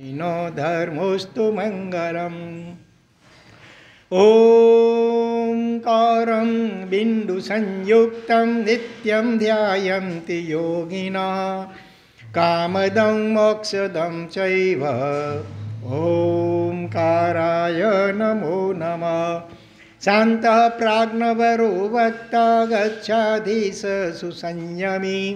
નો ધર્મોસ્તુ મંગલમ ઓંકારમ બિંદુ સંયુક્તમ નિત્યમ ધ્યાયંતિ યોગિના કામદમ મોક્ષદમ ચૈવ ઓમકારાય નમો નમ શાંત પ્રાજ્ઞવરો વક્તા ગચ્છાધીશ સુસંયમી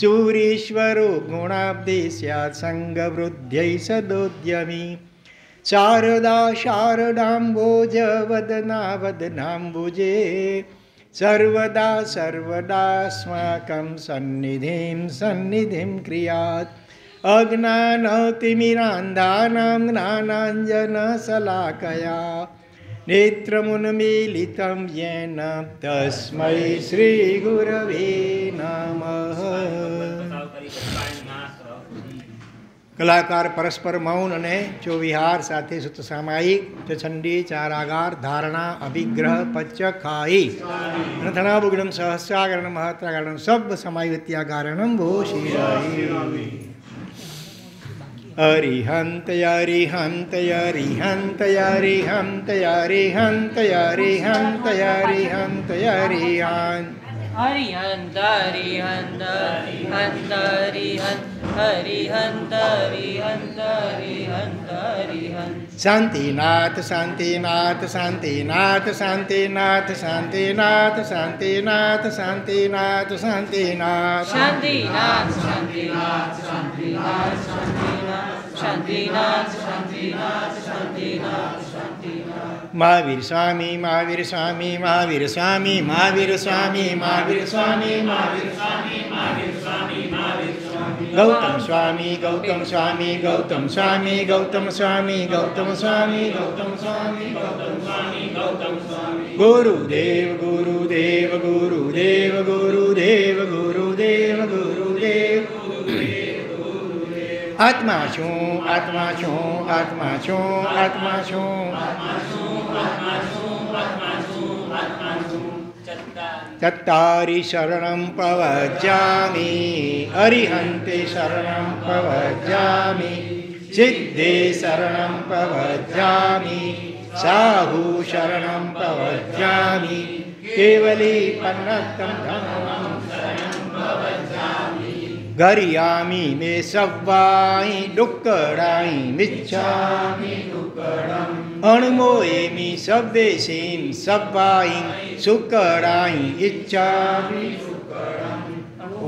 ચૂરીશ્વરો ગુણાબ્દે સ્યાત સંગવૃદ્ધ્યૈ સદોદ્યમી શારદા શારદાંબોજ વદના વદનાંબુજે સર્વદા સર્વદાસ્માકં સન્નિધિમ સન્નિધિમ ક્રિયાત અજ્ઞાનતિમિરાંધાનાં જ્ઞાનાંજન સલાકયા नेत्रमुन्मीलितं येन तस्मै श्रीगुरवे नमः કલાકાર પરસ્પર મૌન અને ચોવિહાર સાથે સુત સામાયિક ચંડી ચારાગાર ધારણા અભિગ્રહ પચ્ચખાઈ રથણાભુગ્રમ સહસ્રાગરણ મહત્રાગરણ સબ સમાયુત્યાગારણમ ભૂષિરાઈ Arihanta Arihanta Arihanta Arihanta Arihanta Arihanta Arihanta Arihanta Hari Hari Hari Hari Hari Hari Hari Shanti Nath Shanti Nath Shanti Nath Shanti Nath Shanti Nath Shanti Nath Shanti Nath Shanti Nath Shanti Nath Shanti Nath Shanti Nath Shanti Nath Shanti Nath Shanti Nath Shanti Nath Shanti Nath Mahavir સ્વામી મહાવીર સ્વામી મહાવીર સ્વામી મહાવીર સ્વામી મહાવીર સ્વામી મહાવીર સ્વામી મહાવીર સ્વામી મહાવીર સ્વામી ગૌતમ સ્વામી ગૌતમ સ્વામી ગૌતમ સ્વામી ગૌતમ સ્વામી ગૌતમ સ્વામી ગૌતમ સ્વામી ગૌતમ સ્વામી ગૌતમ સ્વામી ગુરુદેવ ગુરુદેવ ગુરુદેવ ગુરુદેવ ગુરુદેવ ગુરુદેવ આત્મા છું આત્મા છું આત્મા છું આત્મા છું આત્મા છું તત્તારી શરણમ પ્રવજામી અરિહંતે શરણમ પ્રવજામી સિદ્ધે શરણમ પ્રવજામી સાહુ શરણમ પ્રવજામી કેવલી પન્નતમ ધનમ શરણમ પ્રવજામી गरियामि मे सव्वायि डुक्कडायि मिच्छामि अण्मोयेमि सव्वेशीं सव्वायि शुक्कडायि इच्छामि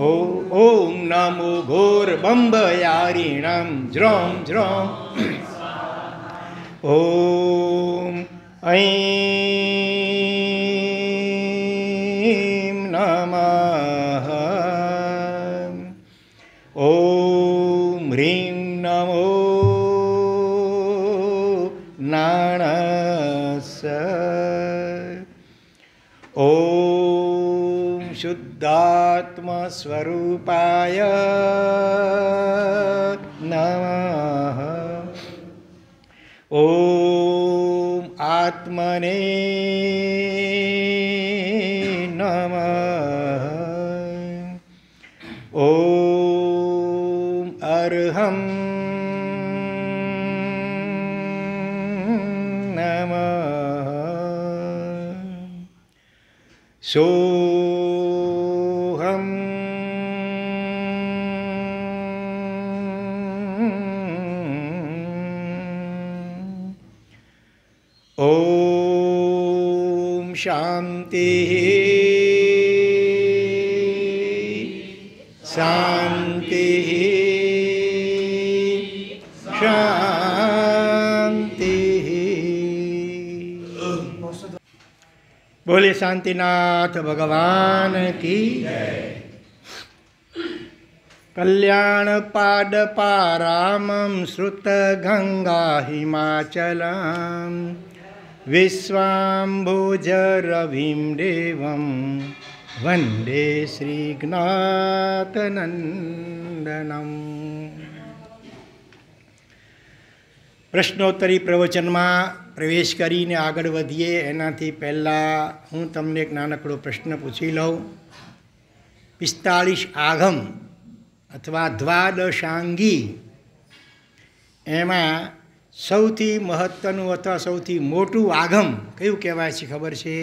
ॐ नमो घोर्बम्बयारिणं ज्रं ज्रं ॐ ऐं स्वरूपाय नमः ॐ आत्मने नमः ॐ अर्हम् नमः सो શાંતિ શાંતિ શાંતિ બોલે શાંતિનાથ ભગવાન કી કલ્યાણપાદપારામં શ્રુતગङ्गा हिमाचलम् વિશ્વાંભુજરવિમ દેવમ વંદે શ્રી જ્ઞાતનંદનમ પ્રશ્નોત્તરી પ્રવચનમાં પ્રવેશ કરીને આગળ વધીએ એનાથી પહેલાં હું તમને એક નાનકડો પ્રશ્ન પૂછી લઉં પિસ્તાળીસ આગમ અથવા દ્વાદશાંગી એમાં સૌથી મહત્ત્વનું અથવા સૌથી મોટું આગમ કયું કહેવાય છે ખબર છે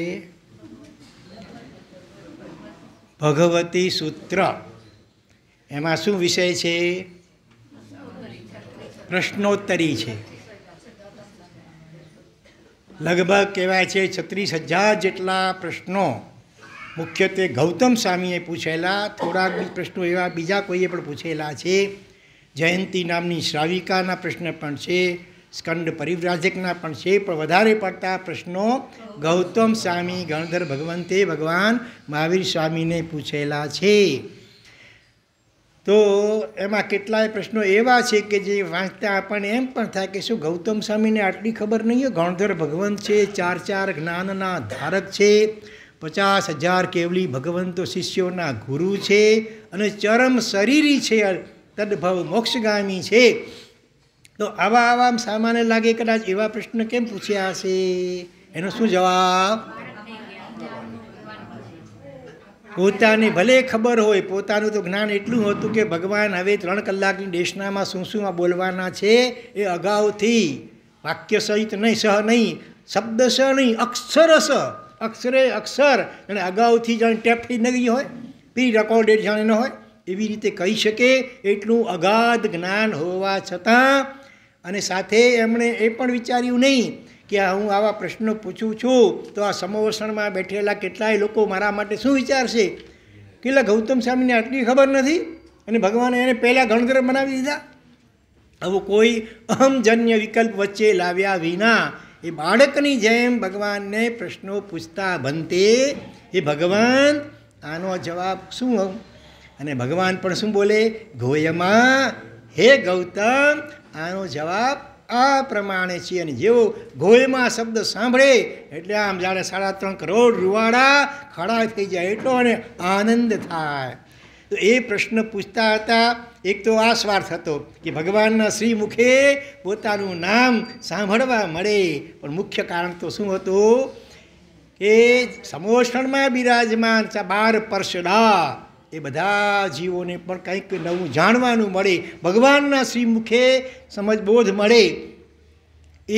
ભગવતી સૂત્ર એમાં શું વિષય છે પ્રશ્નોત્તરી છે લગભગ કહેવાય છે છત્રીસ હજાર જેટલા પ્રશ્નો મુખ્યત્વે ગૌતમ સ્વામીએ પૂછેલા થોડાક પ્રશ્નો એવા બીજા કોઈએ પણ પૂછેલા છે જયંતિ નામની શ્રાવિકાના પ્રશ્ન પણ છે સ્કંદ પરિવ્રાજકના પણ છે પણ વધારે પડતા પ્રશ્નો ગૌતમ સ્વામી ગણધર ભગવંતે ભગવાન મહાવીર સ્વામીને પૂછેલા છે તો એમાં કેટલાય પ્રશ્નો એવા છે કે જે વાંચતા આપણને એમ પણ થાય કે શું ગૌતમ સ્વામીને આટલી ખબર નહીં હોય ગણધર ભગવંત છે ચાર ચાર જ્ઞાનના ધારક છે પચાસ હજાર કેવલી ભગવંતો શિષ્યોના ગુરુ છે અને ચરમ શરીરી છે તદભવ મોક્ષગામી છે તો આવા આવા આમ સામાન્ય લાગે કદાચ એવા પ્રશ્ન કેમ પૂછ્યા હશે એનો શું જવાબ પોતાની ભલે ખબર હોય પોતાનું તો જ્ઞાન એટલું હતું કે ભગવાન હવે ત્રણ કલાકની દેશનામાં શું શું બોલવાના છે એ અગાઉથી વાક્ય સહિત નહીં સહ નહીં શબ્દ સહ નહીં અક્ષર સહ અક્ષરે અક્ષર અને અગાઉથી જાણે ટેપ થઈ હોય પ્રી રેકોર્ડેડ જાણે ન હોય એવી રીતે કહી શકે એટલું અગાધ જ્ઞાન હોવા છતાં અને સાથે એમણે એ પણ વિચાર્યું નહીં કે આ હું આવા પ્રશ્નો પૂછું છું તો આ સમવસણમાં બેઠેલા કેટલાય લોકો મારા માટે શું વિચારશે કેટલા ગૌતમ સ્વામીને આટલી ખબર નથી અને ભગવાને એને પહેલાં ગણગ્રહ બનાવી દીધા આવું કોઈ અહમજન્ય વિકલ્પ વચ્ચે લાવ્યા વિના એ બાળકની જેમ ભગવાનને પ્રશ્નો પૂછતા બનતે એ ભગવાન આનો જવાબ શું અને ભગવાન પણ શું બોલે ગોયમાં હે ગૌતમ આનો જવાબ આ પ્રમાણે છે અને જેવો ગોયમાં શબ્દ સાંભળે એટલે આમ જાણે સાડા ત્રણ કરોડ રૂવાડા ખડા થઈ જાય એટલો અને આનંદ થાય તો એ પ્રશ્ન પૂછતા હતા એક તો આ સ્વાર્થ હતો કે ભગવાનના શ્રી મુખે પોતાનું નામ સાંભળવા મળે પણ મુખ્ય કારણ તો શું હતું કે સમોષણમાં બિરાજમાન બાર પરસડા એ બધા જીવોને પણ કંઈક નવું જાણવાનું મળે ભગવાનના શ્રીમુખે સમજબોધ મળે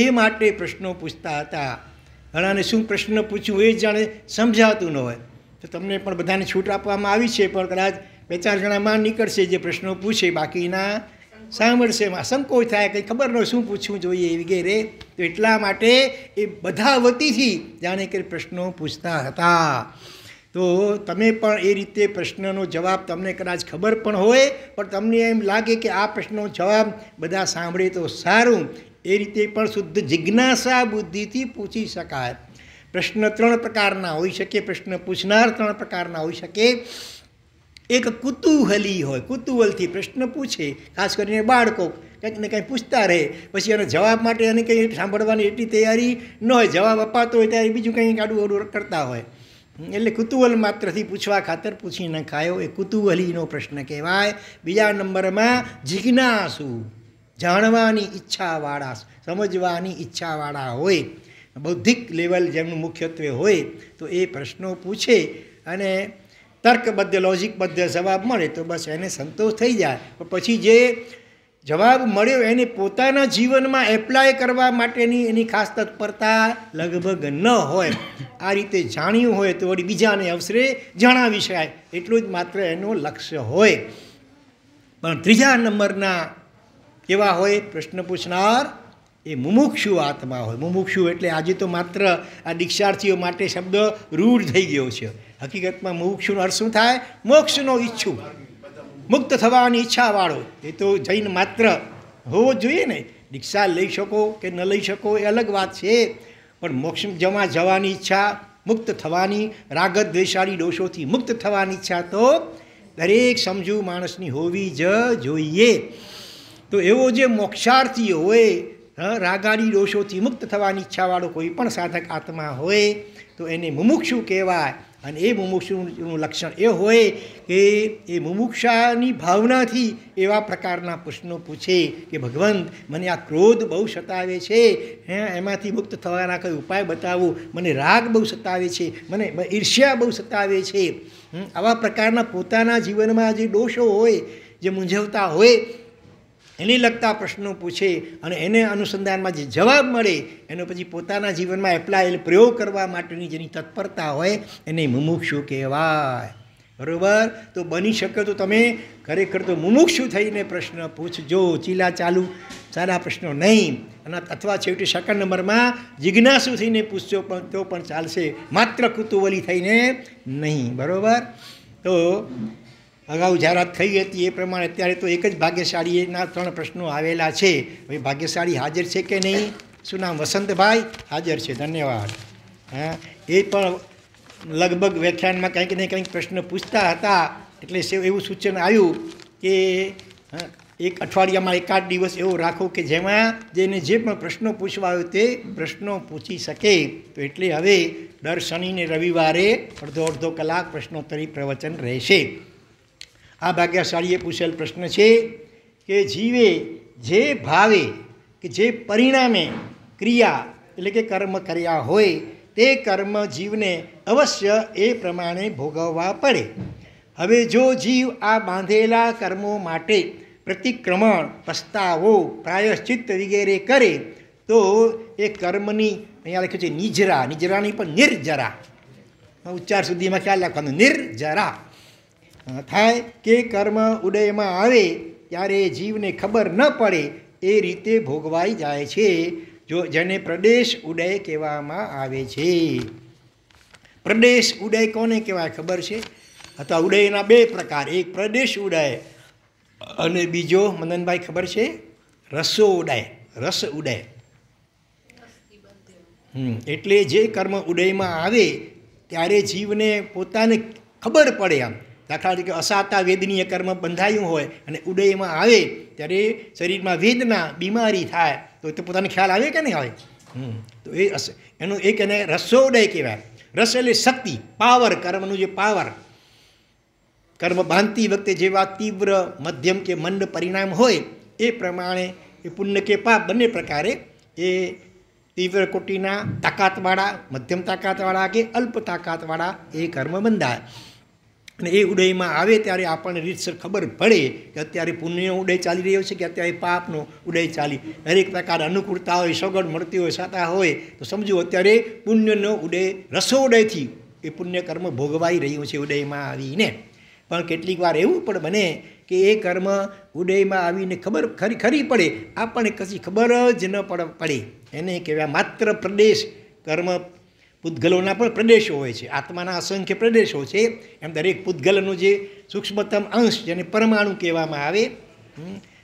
એ માટે પ્રશ્નો પૂછતા હતા ઘણાને શું પ્રશ્ન પૂછ્યું એ જાણે સમજાતું ન હોય તો તમને પણ બધાને છૂટ આપવામાં આવી છે પણ કદાચ બે ચાર જણામાં નીકળશે જે પ્રશ્નો પૂછે બાકીના સાંભળશે એમાં સંકોચ થાય કંઈ ખબર ન શું પૂછવું જોઈએ વગેરે તો એટલા માટે એ બધા વતીથી જાણે કે પ્રશ્નો પૂછતા હતા તો તમે પણ એ રીતે પ્રશ્નનો જવાબ તમને કદાચ ખબર પણ હોય પણ તમને એમ લાગે કે આ પ્રશ્નનો જવાબ બધા સાંભળે તો સારું એ રીતે પણ શુદ્ધ જિજ્ઞાસા બુદ્ધિથી પૂછી શકાય પ્રશ્ન ત્રણ પ્રકારના હોઈ શકે પ્રશ્ન પૂછનાર ત્રણ પ્રકારના હોઈ શકે એક કુતૂહલી હોય કુતૂહલથી પ્રશ્ન પૂછે ખાસ કરીને બાળકો કંઈક ને કંઈ પૂછતા રહે પછી એના જવાબ માટે એને કંઈ સાંભળવાની એટલી તૈયારી ન હોય જવાબ અપાતો હોય ત્યારે બીજું કંઈ આડું અડું કરતા હોય એટલે કુતૂહલ માત્રથી પૂછવા ખાતર પૂછી નખાયો એ કુતૂહલીનો પ્રશ્ન કહેવાય બીજા નંબરમાં જિજ્ઞાસુ જાણવાની ઈચ્છાવાળા સમજવાની ઈચ્છાવાળા હોય બૌદ્ધિક લેવલ જેમનું મુખ્યત્વે હોય તો એ પ્રશ્નો પૂછે અને તર્કબદ્ધ લોજિકબદ્ધ જવાબ મળે તો બસ એને સંતોષ થઈ જાય પછી જે જવાબ મળ્યો એને પોતાના જીવનમાં એપ્લાય કરવા માટેની એની ખાસ તત્પરતા લગભગ ન હોય આ રીતે જાણ્યું હોય તો વળી બીજાને અવસરે જણાવી શકાય એટલું જ માત્ર એનો લક્ષ્ય હોય પણ ત્રીજા નંબરના કેવા હોય પ્રશ્ન પૂછનાર એ મુમુક્ષુ આત્મા હોય મુમુક્ષુ એટલે આજે તો માત્ર આ દીક્ષાર્થીઓ માટે શબ્દ રૂઢ થઈ ગયો છે હકીકતમાં મુમુક્ષુનો અર્થ શું થાય મોક્ષનો ઈચ્છું મુક્ત થવાની ઈચ્છાવાળો એ તો જૈન માત્ર હોવો જોઈએ ને દીક્ષા લઈ શકો કે ન લઈ શકો એ અલગ વાત છે પણ મોક્ષ જમા જવાની ઈચ્છા મુક્ત થવાની રાગત દ્વેષાળી દોષોથી મુક્ત થવાની ઈચ્છા તો દરેક સમજુ માણસની હોવી જ જોઈએ તો એવો જે મોક્ષાર્થી હોય રાગાળી દોષોથી મુક્ત થવાની ઈચ્છાવાળો કોઈ પણ સાધક આત્મા હોય તો એને મુમુક્ષુ કહેવાય અને એ મુમુક્ષુનું લક્ષણ એ હોય કે એ મુમુક્ષાની ભાવનાથી એવા પ્રકારના પ્રશ્નો પૂછે કે ભગવંત મને આ ક્રોધ બહુ સતાવે છે હે એમાંથી મુક્ત થવાના કોઈ ઉપાય બતાવો મને રાગ બહુ સતાવે છે મને ઈર્ષ્યા બહુ સતાવે છે આવા પ્રકારના પોતાના જીવનમાં જે દોષો હોય જે મૂંઝવતા હોય એને લગતા પ્રશ્નો પૂછે અને એને અનુસંધાનમાં જે જવાબ મળે એનો પછી પોતાના જીવનમાં એપ્લાયેલ પ્રયોગ કરવા માટેની જેની તત્પરતા હોય એને મુમુક્ષુ કહેવાય બરાબર તો બની શકે તો તમે ખરેખર તો મુમુક્ષુ થઈને પ્રશ્ન પૂછજો ચીલા ચાલુ સારા પ્રશ્નો નહીં અને અથવા છેવટે સેકન્ડ નંબરમાં જિજ્ઞાસુ થઈને પૂછજો પણ તો પણ ચાલશે માત્ર કુતુવલી થઈને નહીં બરાબર તો અગાઉ જાહેરાત થઈ હતી એ પ્રમાણે અત્યારે તો એક જ ભાગ્યશાળીના ત્રણ પ્રશ્નો આવેલા છે હવે ભાગ્યશાળી હાજર છે કે નહીં શું નામ વસંતભાઈ હાજર છે ધન્યવાદ હા એ પણ લગભગ વ્યાખ્યાનમાં કંઈક ને કંઈક પ્રશ્ન પૂછતા હતા એટલે એવું સૂચન આવ્યું કે એક અઠવાડિયામાં એકાદ દિવસ એવો રાખો કે જેમાં જેને જે પણ પ્રશ્નો પૂછવા આવ્યો તે પ્રશ્નો પૂછી શકે તો એટલે હવે દર શનિને રવિવારે અડધો અડધો કલાક પ્રશ્નોત્તરી પ્રવચન રહેશે આ ભાગ્યશાળીએ પૂછેલ પ્રશ્ન છે કે જીવે જે ભાવે કે જે પરિણામે ક્રિયા એટલે કે કર્મ કર્યા હોય તે કર્મ જીવને અવશ્ય એ પ્રમાણે ભોગવવા પડે હવે જો જીવ આ બાંધેલા કર્મો માટે પ્રતિક્રમણ પસ્તાવો પ્રાયશ્ચિત વગેરે કરે તો એ કર્મની અહીંયા લખ્યું છે નિજરા નિજરાની પણ નિર્જરા ઉચ્ચાર સુધીમાં ખ્યાલ રાખવાનો નિર્જરા થાય કે કર્મ ઉદયમાં આવે ત્યારે જીવને ખબર ન પડે એ રીતે ભોગવાઈ જાય છે જો જેને પ્રદેશ ઉદય કહેવામાં આવે છે પ્રદેશ ઉદય કોને કહેવાય ખબર છે અથવા ઉદયના બે પ્રકાર એક પ્રદેશ ઉદય અને બીજો મદનભાઈ ખબર છે રસો ઉડાય રસ ઉદય એટલે જે કર્મ ઉદયમાં આવે ત્યારે જીવને પોતાને ખબર પડે આમ દાખલા તરીકે અસાતા વેદનીય કર્મ બંધાયું હોય અને ઉદયમાં આવે ત્યારે શરીરમાં વેદના બીમારી થાય તો એ તો પોતાને ખ્યાલ આવે કે નહીં આવે તો એ એનું એક એને રસોદય કહેવાય રસ એટલે શક્તિ પાવર કર્મનું જે પાવર કર્મ બાંધતી વખતે જેવા તીવ્ર મધ્યમ કે મંદ પરિણામ હોય એ પ્રમાણે એ પુણ્ય કે પાપ બંને પ્રકારે એ તીવ્ર કોટીના તાકાતવાળા મધ્યમ તાકાતવાળા કે અલ્પ તાકાતવાળા એ કર્મ બંધાય અને એ ઉદયમાં આવે ત્યારે આપણને રીતસર ખબર પડે કે અત્યારે પુણ્યનો ઉદય ચાલી રહ્યો છે કે અત્યારે પાપનો ઉદય ચાલી દરેક પ્રકાર અનુકૂળતા હોય સગડ મળતી હોય સાતા હોય તો સમજો અત્યારે પુણ્યનો ઉદય રસોદયથી એ પુણ્ય કર્મ ભોગવાઈ રહ્યું છે ઉદયમાં આવીને પણ કેટલીક વાર એવું પણ બને કે એ કર્મ ઉદયમાં આવીને ખબર ખરી ખરી પડે આપણને કશી ખબર જ ન પડે એને કહેવાય માત્ર પ્રદેશ કર્મ પૂતગલોના પણ પ્રદેશો હોય છે આત્માના અસંખ્ય પ્રદેશો છે એમ દરેક પૂતગલનો જે સૂક્ષ્મતમ અંશ જેને પરમાણુ કહેવામાં આવે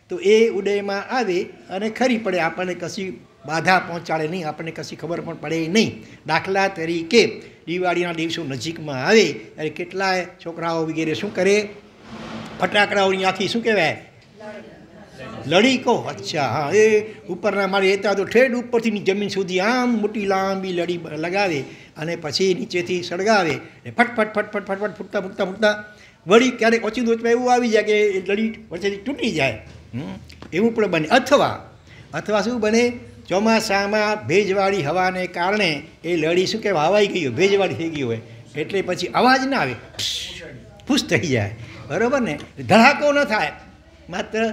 તો એ ઉદયમાં આવે અને ખરી પડે આપણને કશી બાધા પહોંચાડે નહીં આપણને કશી ખબર પણ પડે નહીં દાખલા તરીકે દિવાળીના દિવસો નજીકમાં આવે ત્યારે કેટલાય છોકરાઓ વગેરે શું કરે ફટાકડાઓની આખી શું કહેવાય લડી કહો અચ્છા હા એ ઉપરના મારી હેતા તો ઠેઠ ઉપરથી જમીન સુધી આમ મોટી લાંબી લડી લગાવે અને પછી નીચેથી સળગાવે ને ફટફટ ફટફટ ફટફટ ફૂટતા ફૂટતા ફૂટતા વળી ક્યારેક ઓછી દોચમાં એવું આવી જાય કે એ લડી વચ્ચેથી તૂટી જાય એવું પણ બને અથવા અથવા શું બને ચોમાસામાં ભેજવાળી હવાને કારણે એ લડી શું કે વાવાઈ ગયું ભેજવાળી થઈ ગયું હોય એટલે પછી અવાજ ના આવે ખુશ થઈ જાય બરાબર ને ધડાકો ન થાય માત્ર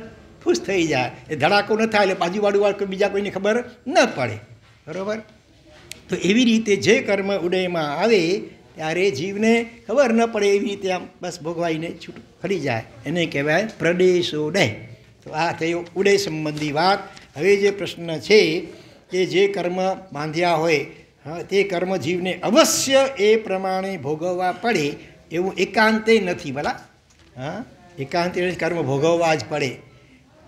ખુશ થઈ જાય એ ધડાકો ન થાય એટલે બાજુવાળું કોઈ બીજા કોઈને ખબર ન પડે બરાબર તો એવી રીતે જે કર્મ ઉદયમાં આવે ત્યારે જીવને ખબર ન પડે એવી રીતે આમ બસ ભોગવાઈને છૂટ ફરી જાય એને કહેવાય પ્રદેશોદય તો આ થયો ઉદય સંબંધી વાત હવે જે પ્રશ્ન છે કે જે કર્મ બાંધ્યા હોય તે કર્મ જીવને અવશ્ય એ પ્રમાણે ભોગવવા પડે એવું એકાંતે નથી ભલા હા એકાંતે કર્મ ભોગવવા જ પડે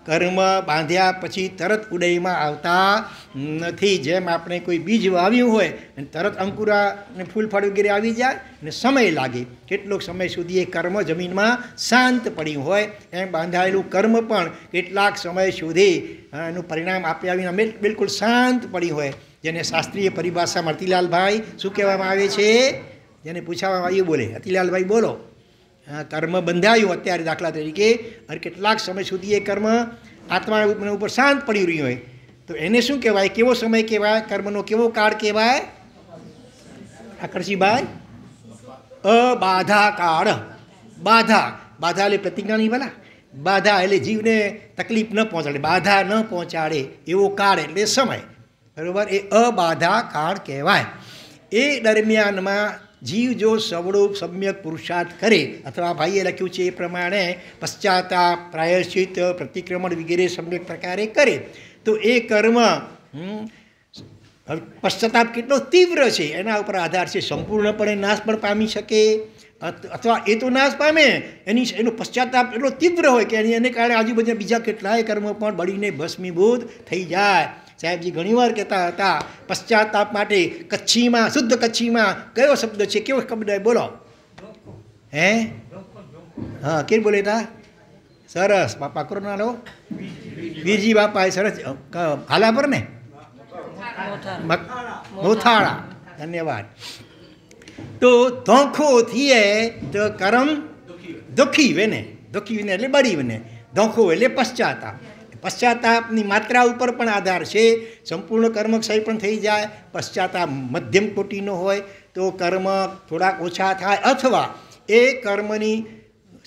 કર્મ બાંધ્યા પછી તરત ઉડઈમાં આવતા નથી જેમ આપણે કોઈ બીજ વાવ્યું હોય અને તરત અંકુરા ને ફૂલ ફળ વગેરે આવી જાય અને સમય લાગે કેટલોક સમય સુધી એ કર્મ જમીનમાં શાંત પડ્યું હોય એમ બાંધાયેલું કર્મ પણ કેટલાક સમય સુધી એનું પરિણામ આપ્યા વિના બિલકુલ શાંત પડ્યું હોય જેને શાસ્ત્રીય પરિભાષામાં અતિલાલભાઈ શું કહેવામાં આવે છે જેને પૂછાવામાં આવ્યું બોલે અતિલાલભાઈ બોલો કર્મ બંધાયું અત્યારે દાખલા તરીકે અને કેટલાક સમય સુધી એ કર્મ આત્મા ઉપર શાંત પડી રહ્યું હોય તો એને શું કહેવાય કેવો સમય કહેવાય કર્મનો કેવો કાળ કહેવાય આકર્ષીભાઈ અબાધા કાળ બાધા બાધા એટલે પ્રતિજ્ઞા નહીં ભલા બાધા એટલે જીવને તકલીફ ન પહોંચાડે બાધા ન પહોંચાડે એવો કાળ એટલે સમય બરાબર એ અબાધા કાળ કહેવાય એ દરમિયાનમાં જીવ જો સવડુપ સમ્યક પુરુષાર્થ કરે અથવા ભાઈએ લખ્યું છે એ પ્રમાણે પશ્ચાતાપ પ્રાયશ્ચિત પ્રતિક્રમણ વગેરે સમ્યક પ્રકારે કરે તો એ કર્મ પશ્ચાતાપ કેટલો તીવ્ર છે એના ઉપર આધાર છે સંપૂર્ણપણે નાશ પણ પામી શકે અથવા એ તો નાશ પામે એની એનો પશ્ચાતાપ એટલો તીવ્ર હોય કે એની એને કારણે આજુબાજુ બીજા કેટલાય કર્મો પણ બળીને ભસ્મીભૂત થઈ જાય સાહેબજી ઘણીવાર કહેતા હતા પશ્ચાતાપ માટે કચ્છીમાં શુદ્ધ કચ્છીમાં કયો શબ્દ છે કેવો શબ્દ બોલો હે હા કેમ બોલે તા સરસ બાપા કોરોના લો વીરજી બાપાએ સરસ હાલા પર ને મોથાળા ધન્યવાદ તો ધોખો થીએ તો કરમ દુઃખી વેને દુખી વેને એટલે બળી વેને ધોખો એટલે પશ્ચાતા પશ્ચાતાપની માત્રા ઉપર પણ આધાર છે સંપૂર્ણ કર્મક્ષય પણ થઈ જાય પશ્ચાતાપ મધ્યમ કોટીનો હોય તો કર્મ થોડાક ઓછા થાય અથવા એ કર્મની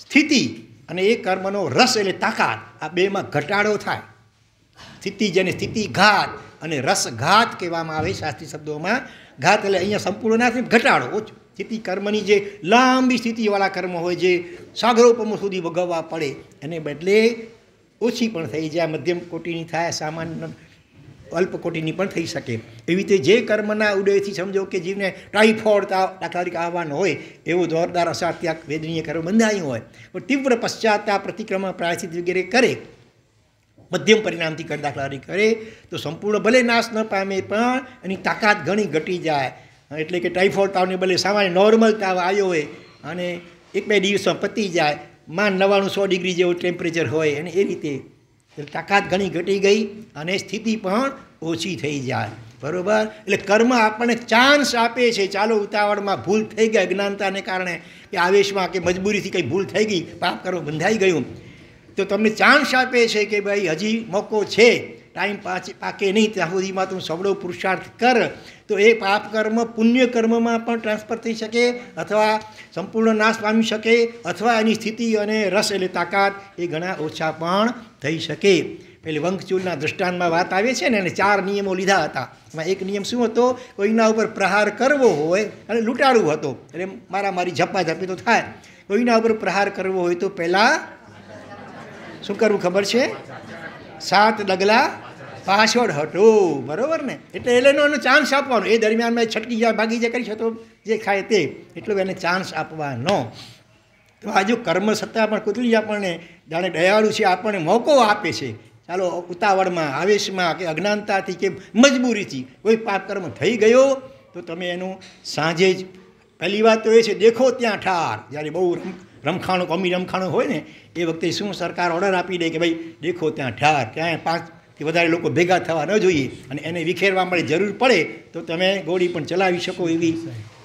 સ્થિતિ અને એ કર્મનો રસ એટલે તાકાત આ બેમાં ઘટાડો થાય સ્થિતિ જેને સ્થિતિઘાત અને રસઘાત કહેવામાં આવે શાસ્ત્રી શબ્દોમાં ઘાત એટલે અહીંયા સંપૂર્ણ ના ઘટાડો ઓછો સ્થિતિ કર્મની જે લાંબી સ્થિતિવાળા કર્મ હોય જે સાગરોપમો સુધી ભોગવવા પડે એને બદલે ઓછી પણ થઈ જાય મધ્યમ કોટીની થાય સામાન્ય અલ્પ કોટીની પણ થઈ શકે એવી રીતે જે કર્મના ઉદયથી સમજો કે જીવને ટાઈફોઇડ દાખલા તરીકે આવવાનો હોય એવો જોરદાર અસર ત્યાં વેદનીય કર્મ બંધાયું હોય પણ તીવ્ર પશ્ચાતા પ્રતિક્રમણ પ્રાયશ્ચિત વગેરે કરે મધ્યમ પરિણામથી કર દાખલારી કરે તો સંપૂર્ણ ભલે નાશ ન પામે પણ એની તાકાત ઘણી ઘટી જાય એટલે કે ટાઈફોઇડ તાવને બદલે સામાન્ય નોર્મલ તાવ આવ્યો હોય અને એક બે દિવસમાં પતી જાય માં નવાણું સો ડિગ્રી જેવું ટેમ્પરેચર હોય અને એ રીતે તાકાત ઘણી ઘટી ગઈ અને સ્થિતિ પણ ઓછી થઈ જાય બરોબર એટલે કર્મ આપણને ચાન્સ આપે છે ચાલો ઉતાવળમાં ભૂલ થઈ ગઈ અજ્ઞાનતાને કારણે કે આવેશમાં કે મજબૂરીથી કંઈ ભૂલ થઈ ગઈ પાપ કરવું બંધાઈ ગયું તો તમને ચાન્સ આપે છે કે ભાઈ હજી મોકો છે ટાઈમ પાછી પાકે નહીં ત્યાં સુધીમાં તું સવડો પુરુષાર્થ કર તો એ પાપ કર્મ પુણ્ય કર્મમાં પણ ટ્રાન્સફર થઈ શકે અથવા સંપૂર્ણ નાશ પામી શકે અથવા એની સ્થિતિ અને રસ એટલે તાકાત એ ઘણા ઓછા પણ થઈ શકે પેલી વંકચૂલના દૃષ્ટાંતમાં વાત આવે છે ને એને ચાર નિયમો લીધા હતા એમાં એક નિયમ શું હતો કોઈના ઉપર પ્રહાર કરવો હોય અને લૂંટાડવું હતો એટલે મારા મારી ઝપ્પા ઝપી તો થાય કોઈના ઉપર પ્રહાર કરવો હોય તો પહેલાં શું કરવું ખબર છે સાત ડગલા પાછળ હટો બરાબર ને એટલે એટલે એનો ચાન્સ આપવાનો એ દરમિયાનમાં એ છટકી જાય ભાગી જાય કરી શકતો જે ખાય તે એટલું એને ચાન્સ આપવાનો તો આજુ કર્મ સત્તા પણ કુતરી આપણને જાણે દયાળુ છે આપણને મોકો આપે છે ચાલો ઉતાવળમાં આવેશમાં કે અજ્ઞાનતાથી કે મજબૂરીથી કોઈ પાપ કર્મ થઈ ગયો તો તમે એનું સાંજે જ પહેલી વાત તો એ છે દેખો ત્યાં ઠાર જ્યારે બહુ રમખાણું કોમી રમખાણું હોય ને એ વખતે શું સરકાર ઓર્ડર આપી દે કે ભાઈ દેખો ત્યાં ઠાર ત્યાં પાંચથી વધારે લોકો ભેગા થવા ન જોઈએ અને એને વિખેરવા માટે જરૂર પડે તો તમે ગોળી પણ ચલાવી શકો એવી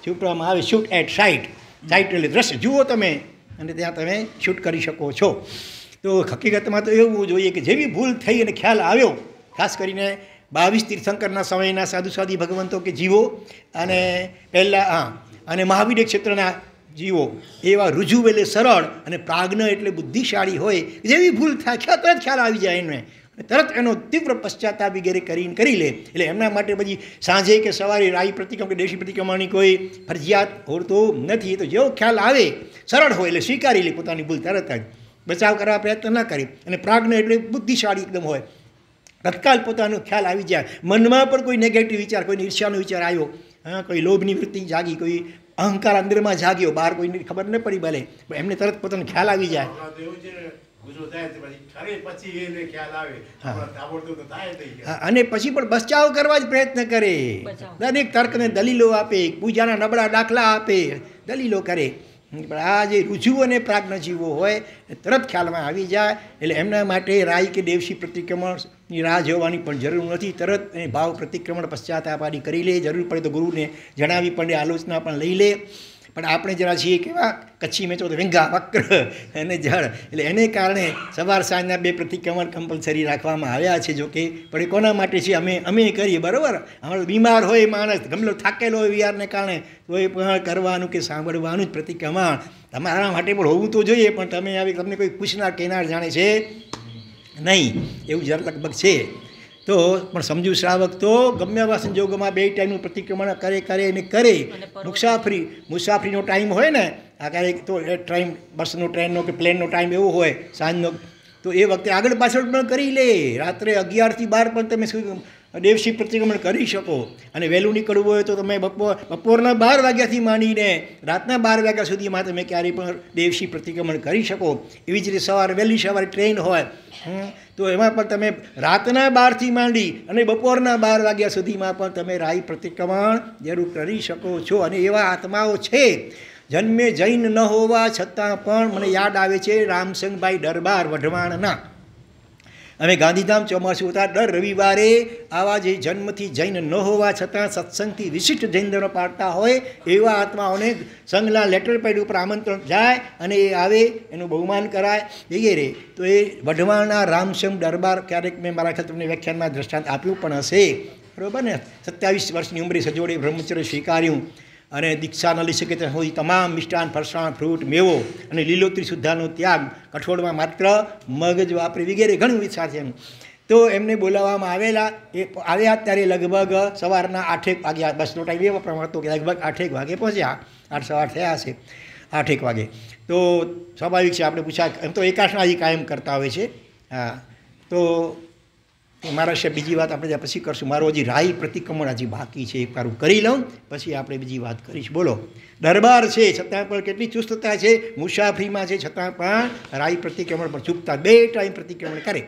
છૂટવામાં આવે શૂટ એટ સાઇટ સાઇટ એટલે દ્રશ્ય જુઓ તમે અને ત્યાં તમે શૂટ કરી શકો છો તો હકીકતમાં તો એવું જોઈએ કે જેવી ભૂલ થઈ અને ખ્યાલ આવ્યો ખાસ કરીને બાવીસ તીર્થંકરના સમયના સાધુ સાધી ભગવંતો કે જીવો અને પહેલાં હા અને મહાવીર ક્ષેત્રના જીવો એવા ઋજુવેલે સરળ અને પ્રાજ્ઞ એટલે બુદ્ધિશાળી હોય જેવી ભૂલ થાય ખ્યાલ તરત ખ્યાલ આવી જાય ને તરત એનો તીવ્ર પશ્ચાતાબ વગેરે કરીને કરી લે એટલે એના માટે બધી સાજે કે સવારી રાય પ્રતિ કે કે દેશી પતિ કમાણી કોઈ ફરજિયાત હોતો નથી તો જો ખ્યાલ આવે સરળ હોય એટલે શિકારીલી પોતાની ભૂલ તરત જ બચાવ કરવા પ્રયત્ન ન કરે અને પ્રાજ્ઞ એટલે બુદ્ધિશાળી એકદમ હોય તત્કાલ પોતાનો ખ્યાલ આવી જાય મનમાં પર કોઈ નેગેટિવ વિચાર કોઈ ઈર્ષ્યાનો વિચાર આવ્યો કોઈ લોભની વૃત્તિ જાગી કોઈ અહંકાર અંદરમાં જાગ્યો બહાર કોઈની ખબર ન પડી ભલે એમને તરત પોતાનો ખ્યાલ આવી જાય અને પછી પણ બચાવ કરવા જ પ્રયત્ન કરે દરેક તર્કને દલીલો આપે પૂજાના નબળા દાખલા આપે દલીલો કરે પણ આ જે રુજુ અને પ્રાજ્ઞજીવો હોય તરત ખ્યાલમાં આવી જાય એટલે એમના માટે રાય કે દેવસી પ્રતિક્રમણની રાહ જોવાની પણ જરૂર નથી તરત એ ભાવ પ્રતિક્રમણ પશ્ચાત આપાદી કરી લે જરૂર પડે તો ગુરુને જણાવી પડે આલોચના પણ લઈ લે પણ આપણે જરા છીએ કેવા કચ્છી મેચો તો વિંગા વક્ર અને જળ એટલે એને કારણે સવાર સાંજના બે પ્રતિક્રમણ કમ્પલસરી રાખવામાં આવ્યા છે જોકે પણ એ કોના માટે છે અમે અમે કરીએ બરાબર અમારો બીમાર હોય માણસ ગમલો થાકેલો હોય વિહારને કારણે તો એ પણ કરવાનું કે સાંભળવાનું જ પ્રતિક્રમણ તમારા માટે પણ હોવું તો જોઈએ પણ તમે આવી તમને કોઈ ખુશના કેનાર જાણે છે નહીં એવું જરા લગભગ છે તો પણ સમજુ શ્રાવક તો ગમે એવા સંજોગોમાં બે ટાઈમનું પ્રતિક્રમણ કરે કરે અને કરે મુસાફરી મુસાફરીનો ટાઈમ હોય ને આ ક્યારેક તો એ ટ્રેન બસનો ટ્રેનનો કે પ્લેનનો ટાઈમ એવો હોય સાંજનો તો એ વખતે આગળ પાછળ પણ કરી લે રાત્રે અગિયારથી બાર પણ તમે શું દેવસી પ્રતિક્રમણ કરી શકો અને વહેલું નીકળવું હોય તો તમે બપોર બપોરના બાર વાગ્યાથી માંડીને રાતના બાર વાગ્યા સુધીમાં તમે ક્યારેય પણ દેવસી પ્રતિક્રમણ કરી શકો એવી જ રીતે સવારે વહેલી સવારે ટ્રેન હોય તો એમાં પણ તમે રાતના બારથી માંડી અને બપોરના બાર વાગ્યા સુધીમાં પણ તમે રાઈ પ્રતિક્રમણ જરૂર કરી શકો છો અને એવા આત્માઓ છે જન્મે જૈન ન હોવા છતાં પણ મને યાદ આવે છે રામસંગભાઈ દરબાર વઢવાણના અમે ગાંધીધામ ચોમાસું હતા દર રવિવારે આવા જે જન્મથી જૈન ન હોવા છતાં સત્સંગથી વિશિષ્ટ જૈન ધર્મ પાડતા હોય એવા આત્માઓને સંઘના લેટર પેડ ઉપર આમંત્રણ જાય અને એ આવે એનું બહુમાન કરાય વગેરે તો એ વઢવાણના રામશ્યામ દરબાર ક્યારેક મેં મારા ખ્યાલ તમને વ્યાખ્યાનમાં દ્રષ્ટાંત આપ્યું પણ હશે બરાબર ને સત્યાવીસ વર્ષની ઉંમરે સજોડે બ્રહ્મચર્ય સ્વીકાર્યું અને દીક્ષા ન લઈ શકે ત્યાં સુધી તમામ મિષ્ટાન ફરસાણ ફ્રૂટ મેવો અને લીલોત્રી સુદ્ધાનો ત્યાગ કઠોળમાં માત્ર મગજ વાપરી વગેરે ઘણું વિચાર છે એમ તો એમને બોલાવવામાં આવેલા એ આવ્યા ત્યારે લગભગ સવારના આઠેક વાગ્યા બસનો ટાઈમ એવા પ્રમાણે તો લગભગ આઠેક વાગે પહોંચ્યા આઠ સવાર થયા હશે આઠેક વાગે તો સ્વાભાવિક છે આપણે પૂછ્યા એમ તો એકાશના હજી કાયમ કરતા હોય છે હા તો મારા છે બીજી વાત આપણે ત્યાં પછી કરશું મારો હજી રાય પ્રતિક્રમણ હજી બાકી છે એક મારું કરી લઉં પછી આપણે બીજી વાત કરીશ બોલો દરબાર છે છતાં પણ કેટલી ચુસ્તતા છે મુસાફરીમાં છે છતાં પણ રાય પ્રતિક્રમણ પર ચૂકતા બે ટાઈમ પ્રતિક્રમણ કરે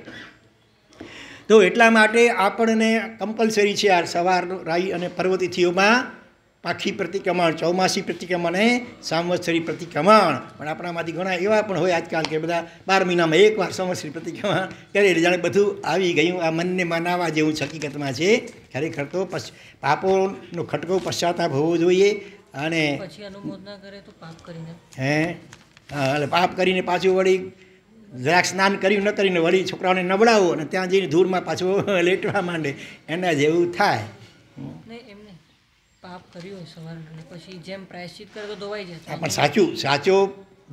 તો એટલા માટે આપણને કમ્પલસરી છે આ સવાર રાઈ અને પર્વતિથીઓમાં પાખી પ્રતિક્રમણ ચોમાસી પ્રતિક્રમણ એ સાંવત્સરી પ્રતિક્રમણ પણ આપણામાંથી ઘણા એવા પણ હોય આજકાલ કે બધા બાર મહિનામાં એકવાર સંવત્સરી પ્રતિક્રમણ કરી જાણે બધું આવી ગયું આ મનને માનવા જેવું હકીકતમાં છે ખરેખર તો પાપોનો ખટકો પશ્ચાતાપ હોવો જોઈએ અને હે એટલે પાપ કરીને પાછું વળી જરાક સ્નાન કર્યું ન કરીને વળી છોકરાઓને નબળાવો અને ત્યાં જઈને ધૂળમાં પાછું લેટવા માંડે એના જેવું થાય પાપ કર્યું હોય સવારના પછી જેમ પ્રાયશ્ચિત કરે તો ધોવાઈ જાય પણ સાચું સાચો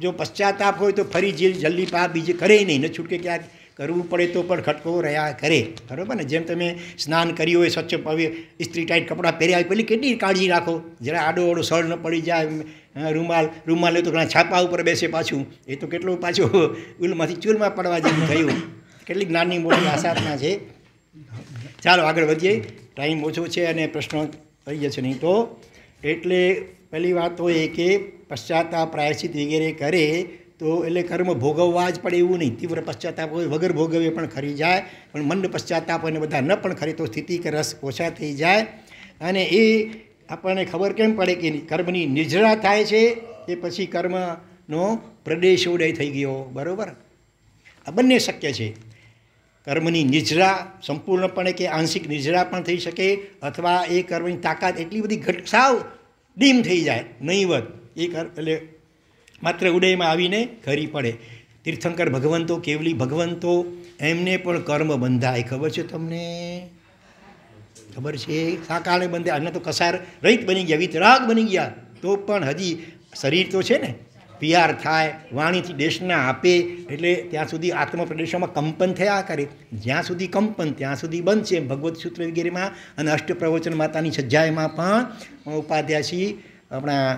જો પશ્ચાતાપ હોય તો ફરી જીલ જલ્દી પાપ બીજે કરે નહીં ન છૂટકે ક્યાંક કરવું પડે તો પણ ખટકો રહ્યા કરે બરાબર ને જેમ તમે સ્નાન કર્યું હોય સ્વચ્છ હવે ઇસ્ત્રી ટાઈટ કપડાં પહેર્યા હોય પેલી કેટલી કાળજી રાખો જરા આડો આડો સળ ન પડી જાય રૂમાલ રૂમાલ તો ઘણા છાપા ઉપર બેસે પાછું એ તો કેટલું પાછું ઉલમાંથી ચૂલમાં પડવા જેવું થયું કેટલીક નાની મોટી આસાધના છે ચાલો આગળ વધીએ ટાઈમ ઓછો છે અને પ્રશ્નો થઈ જશે નહીં તો એટલે પહેલી વાત તો એ કે પશ્ચાતાપ પ્રાયશ્ચિત વગેરે કરે તો એટલે કર્મ ભોગવવા જ પડે એવું નહીં તીવ્ર પશ્ચાતાપ વગર ભોગવે પણ ખરી જાય પણ મંદ પશ્ચાતાપ અને બધા ન પણ ખરી તો સ્થિતિ કે રસ ઓછા થઈ જાય અને એ આપણને ખબર કેમ પડે કે કર્મની નિજરા થાય છે કે પછી કર્મનો પ્રદેશ ઉદય થઈ ગયો બરાબર આ બંને શક્ય છે કર્મની નિજરા સંપૂર્ણપણે કે આંશિક નિજરા પણ થઈ શકે અથવા એ કર્મની તાકાત એટલી બધી ઘટ સાવ ડીમ થઈ જાય નહીવત એ કર એટલે માત્ર ઉદયમાં આવીને ખરી પડે તીર્થંકર ભગવંતો કેવલી ભગવંતો એમને પણ કર્મ બંધાય ખબર છે તમને ખબર છે શા કારણે બંધાય આને તો કસાર રહિત બની ગયા વિતરાગ બની ગયા તો પણ હજી શરીર તો છે ને પીઆર થાય વાણીથી દેશના આપે એટલે ત્યાં સુધી આત્મ પ્રદેશોમાં કંપન થયા કરે જ્યાં સુધી કંપન ત્યાં સુધી બંધ છે ભગવત સૂત્ર વગેરેમાં અને અષ્ટપ્રવચન માતાની સજ્જાઈમાં પણ ઉપાધ્યાયશ્રી આપણા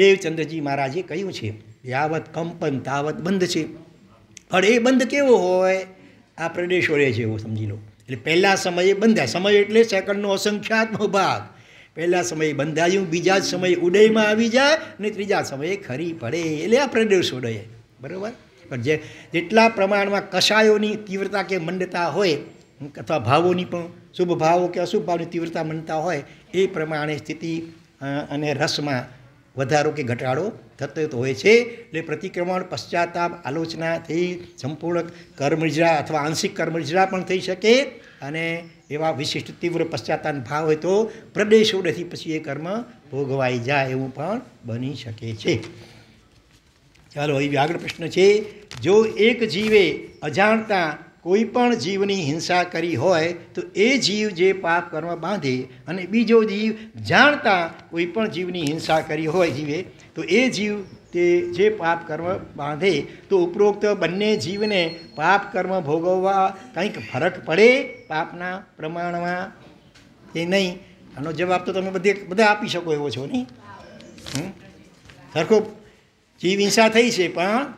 દેવચંદ્રજી મહારાજે કહ્યું છે યાવત કંપન તાવત બંધ છે અને એ બંધ કેવો હોય આ પ્રદેશો રહે છે એવો સમજી લો એટલે પહેલાં સમયે બંધાય સમય એટલે સેકન્ડનો અસંખ્યાત્મક ભાગ પહેલા સમયે બંધાયું બીજા જ સમયે ઉદયમાં આવી જાય અને ત્રીજા સમયે ખરી પડે એટલે આ પ્રદેશ ઉદય બરાબર પણ જે જેટલા પ્રમાણમાં કષાયોની તીવ્રતા કે મંડતા હોય અથવા ભાવોની પણ શુભ ભાવો કે અશુભ ભાવની તીવ્રતા મંડતા હોય એ પ્રમાણે સ્થિતિ અને રસમાં વધારો કે ઘટાડો થતો હોય છે એટલે પ્રતિક્રમણ પશ્ચાતાપ આલોચનાથી સંપૂર્ણ કર્મજરા અથવા આંશિક કર્મજરા પણ થઈ શકે અને એવા વિશિષ્ટ તીવ્ર પશ્ચાતાન ભાવ હોય તો પ્રદેશોડેથી પછી એ કર્મ ભોગવાઈ જાય એવું પણ બની શકે છે ચાલો એવી આગળ પ્રશ્ન છે જો એક જીવે અજાણતા કોઈ પણ જીવની હિંસા કરી હોય તો એ જીવ જે પાપ કર્મ બાંધે અને બીજો જીવ જાણતા કોઈ પણ જીવની હિંસા કરી હોય જીવે તો એ જીવ તે જે પાપ કર્મ બાંધે તો ઉપરોક્ત બંને જીવને પાપ કર્મ ભોગવવા કંઈક ફરક પડે પાપના પ્રમાણમાં એ નહીં આનો જવાબ તો તમે બધે બધા આપી શકો એવો છો નહીં સરખો જીવ હિંસા થઈ છે પણ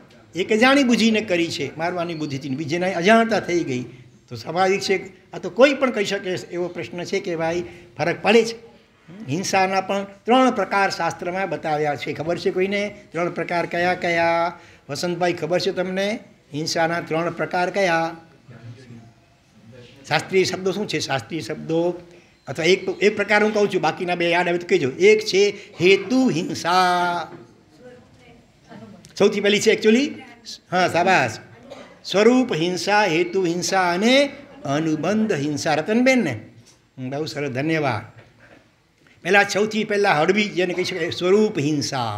એક અજાણી બુજીને કરી છે મારવાની બુદ્ધિથી બીજેને અજાણતા થઈ ગઈ તો સ્વાભાવિક છે આ તો કોઈ પણ કહી શકે એવો પ્રશ્ન છે કે ભાઈ ફરક પડે છે હિંસાના પણ ત્રણ પ્રકાર શાસ્ત્રમાં બતાવ્યા છે ખબર છે કોઈને ત્રણ પ્રકાર કયા કયા વસંતભાઈ ખબર છે તમને હિંસાના ત્રણ પ્રકાર કયા શાસ્ત્રીય શબ્દો શું છે શાસ્ત્રીય શબ્દો અથવા એક એક પ્રકાર હું કહું છું બાકીના બે યાદ આવે તો કહેજો એક છે હેતુ હિંસા સૌથી પહેલી છે એકચ્યુઅલી હા સાબાસ સ્વરૂપ હિંસા હેતુ હિંસા અને અનુબંધ હિંસા રતનબેન ને બહુ સરસ ધન્યવાદ પહેલાં સૌથી પહેલાં હળવી જેને કહી શકાય સ્વરૂપ હિંસા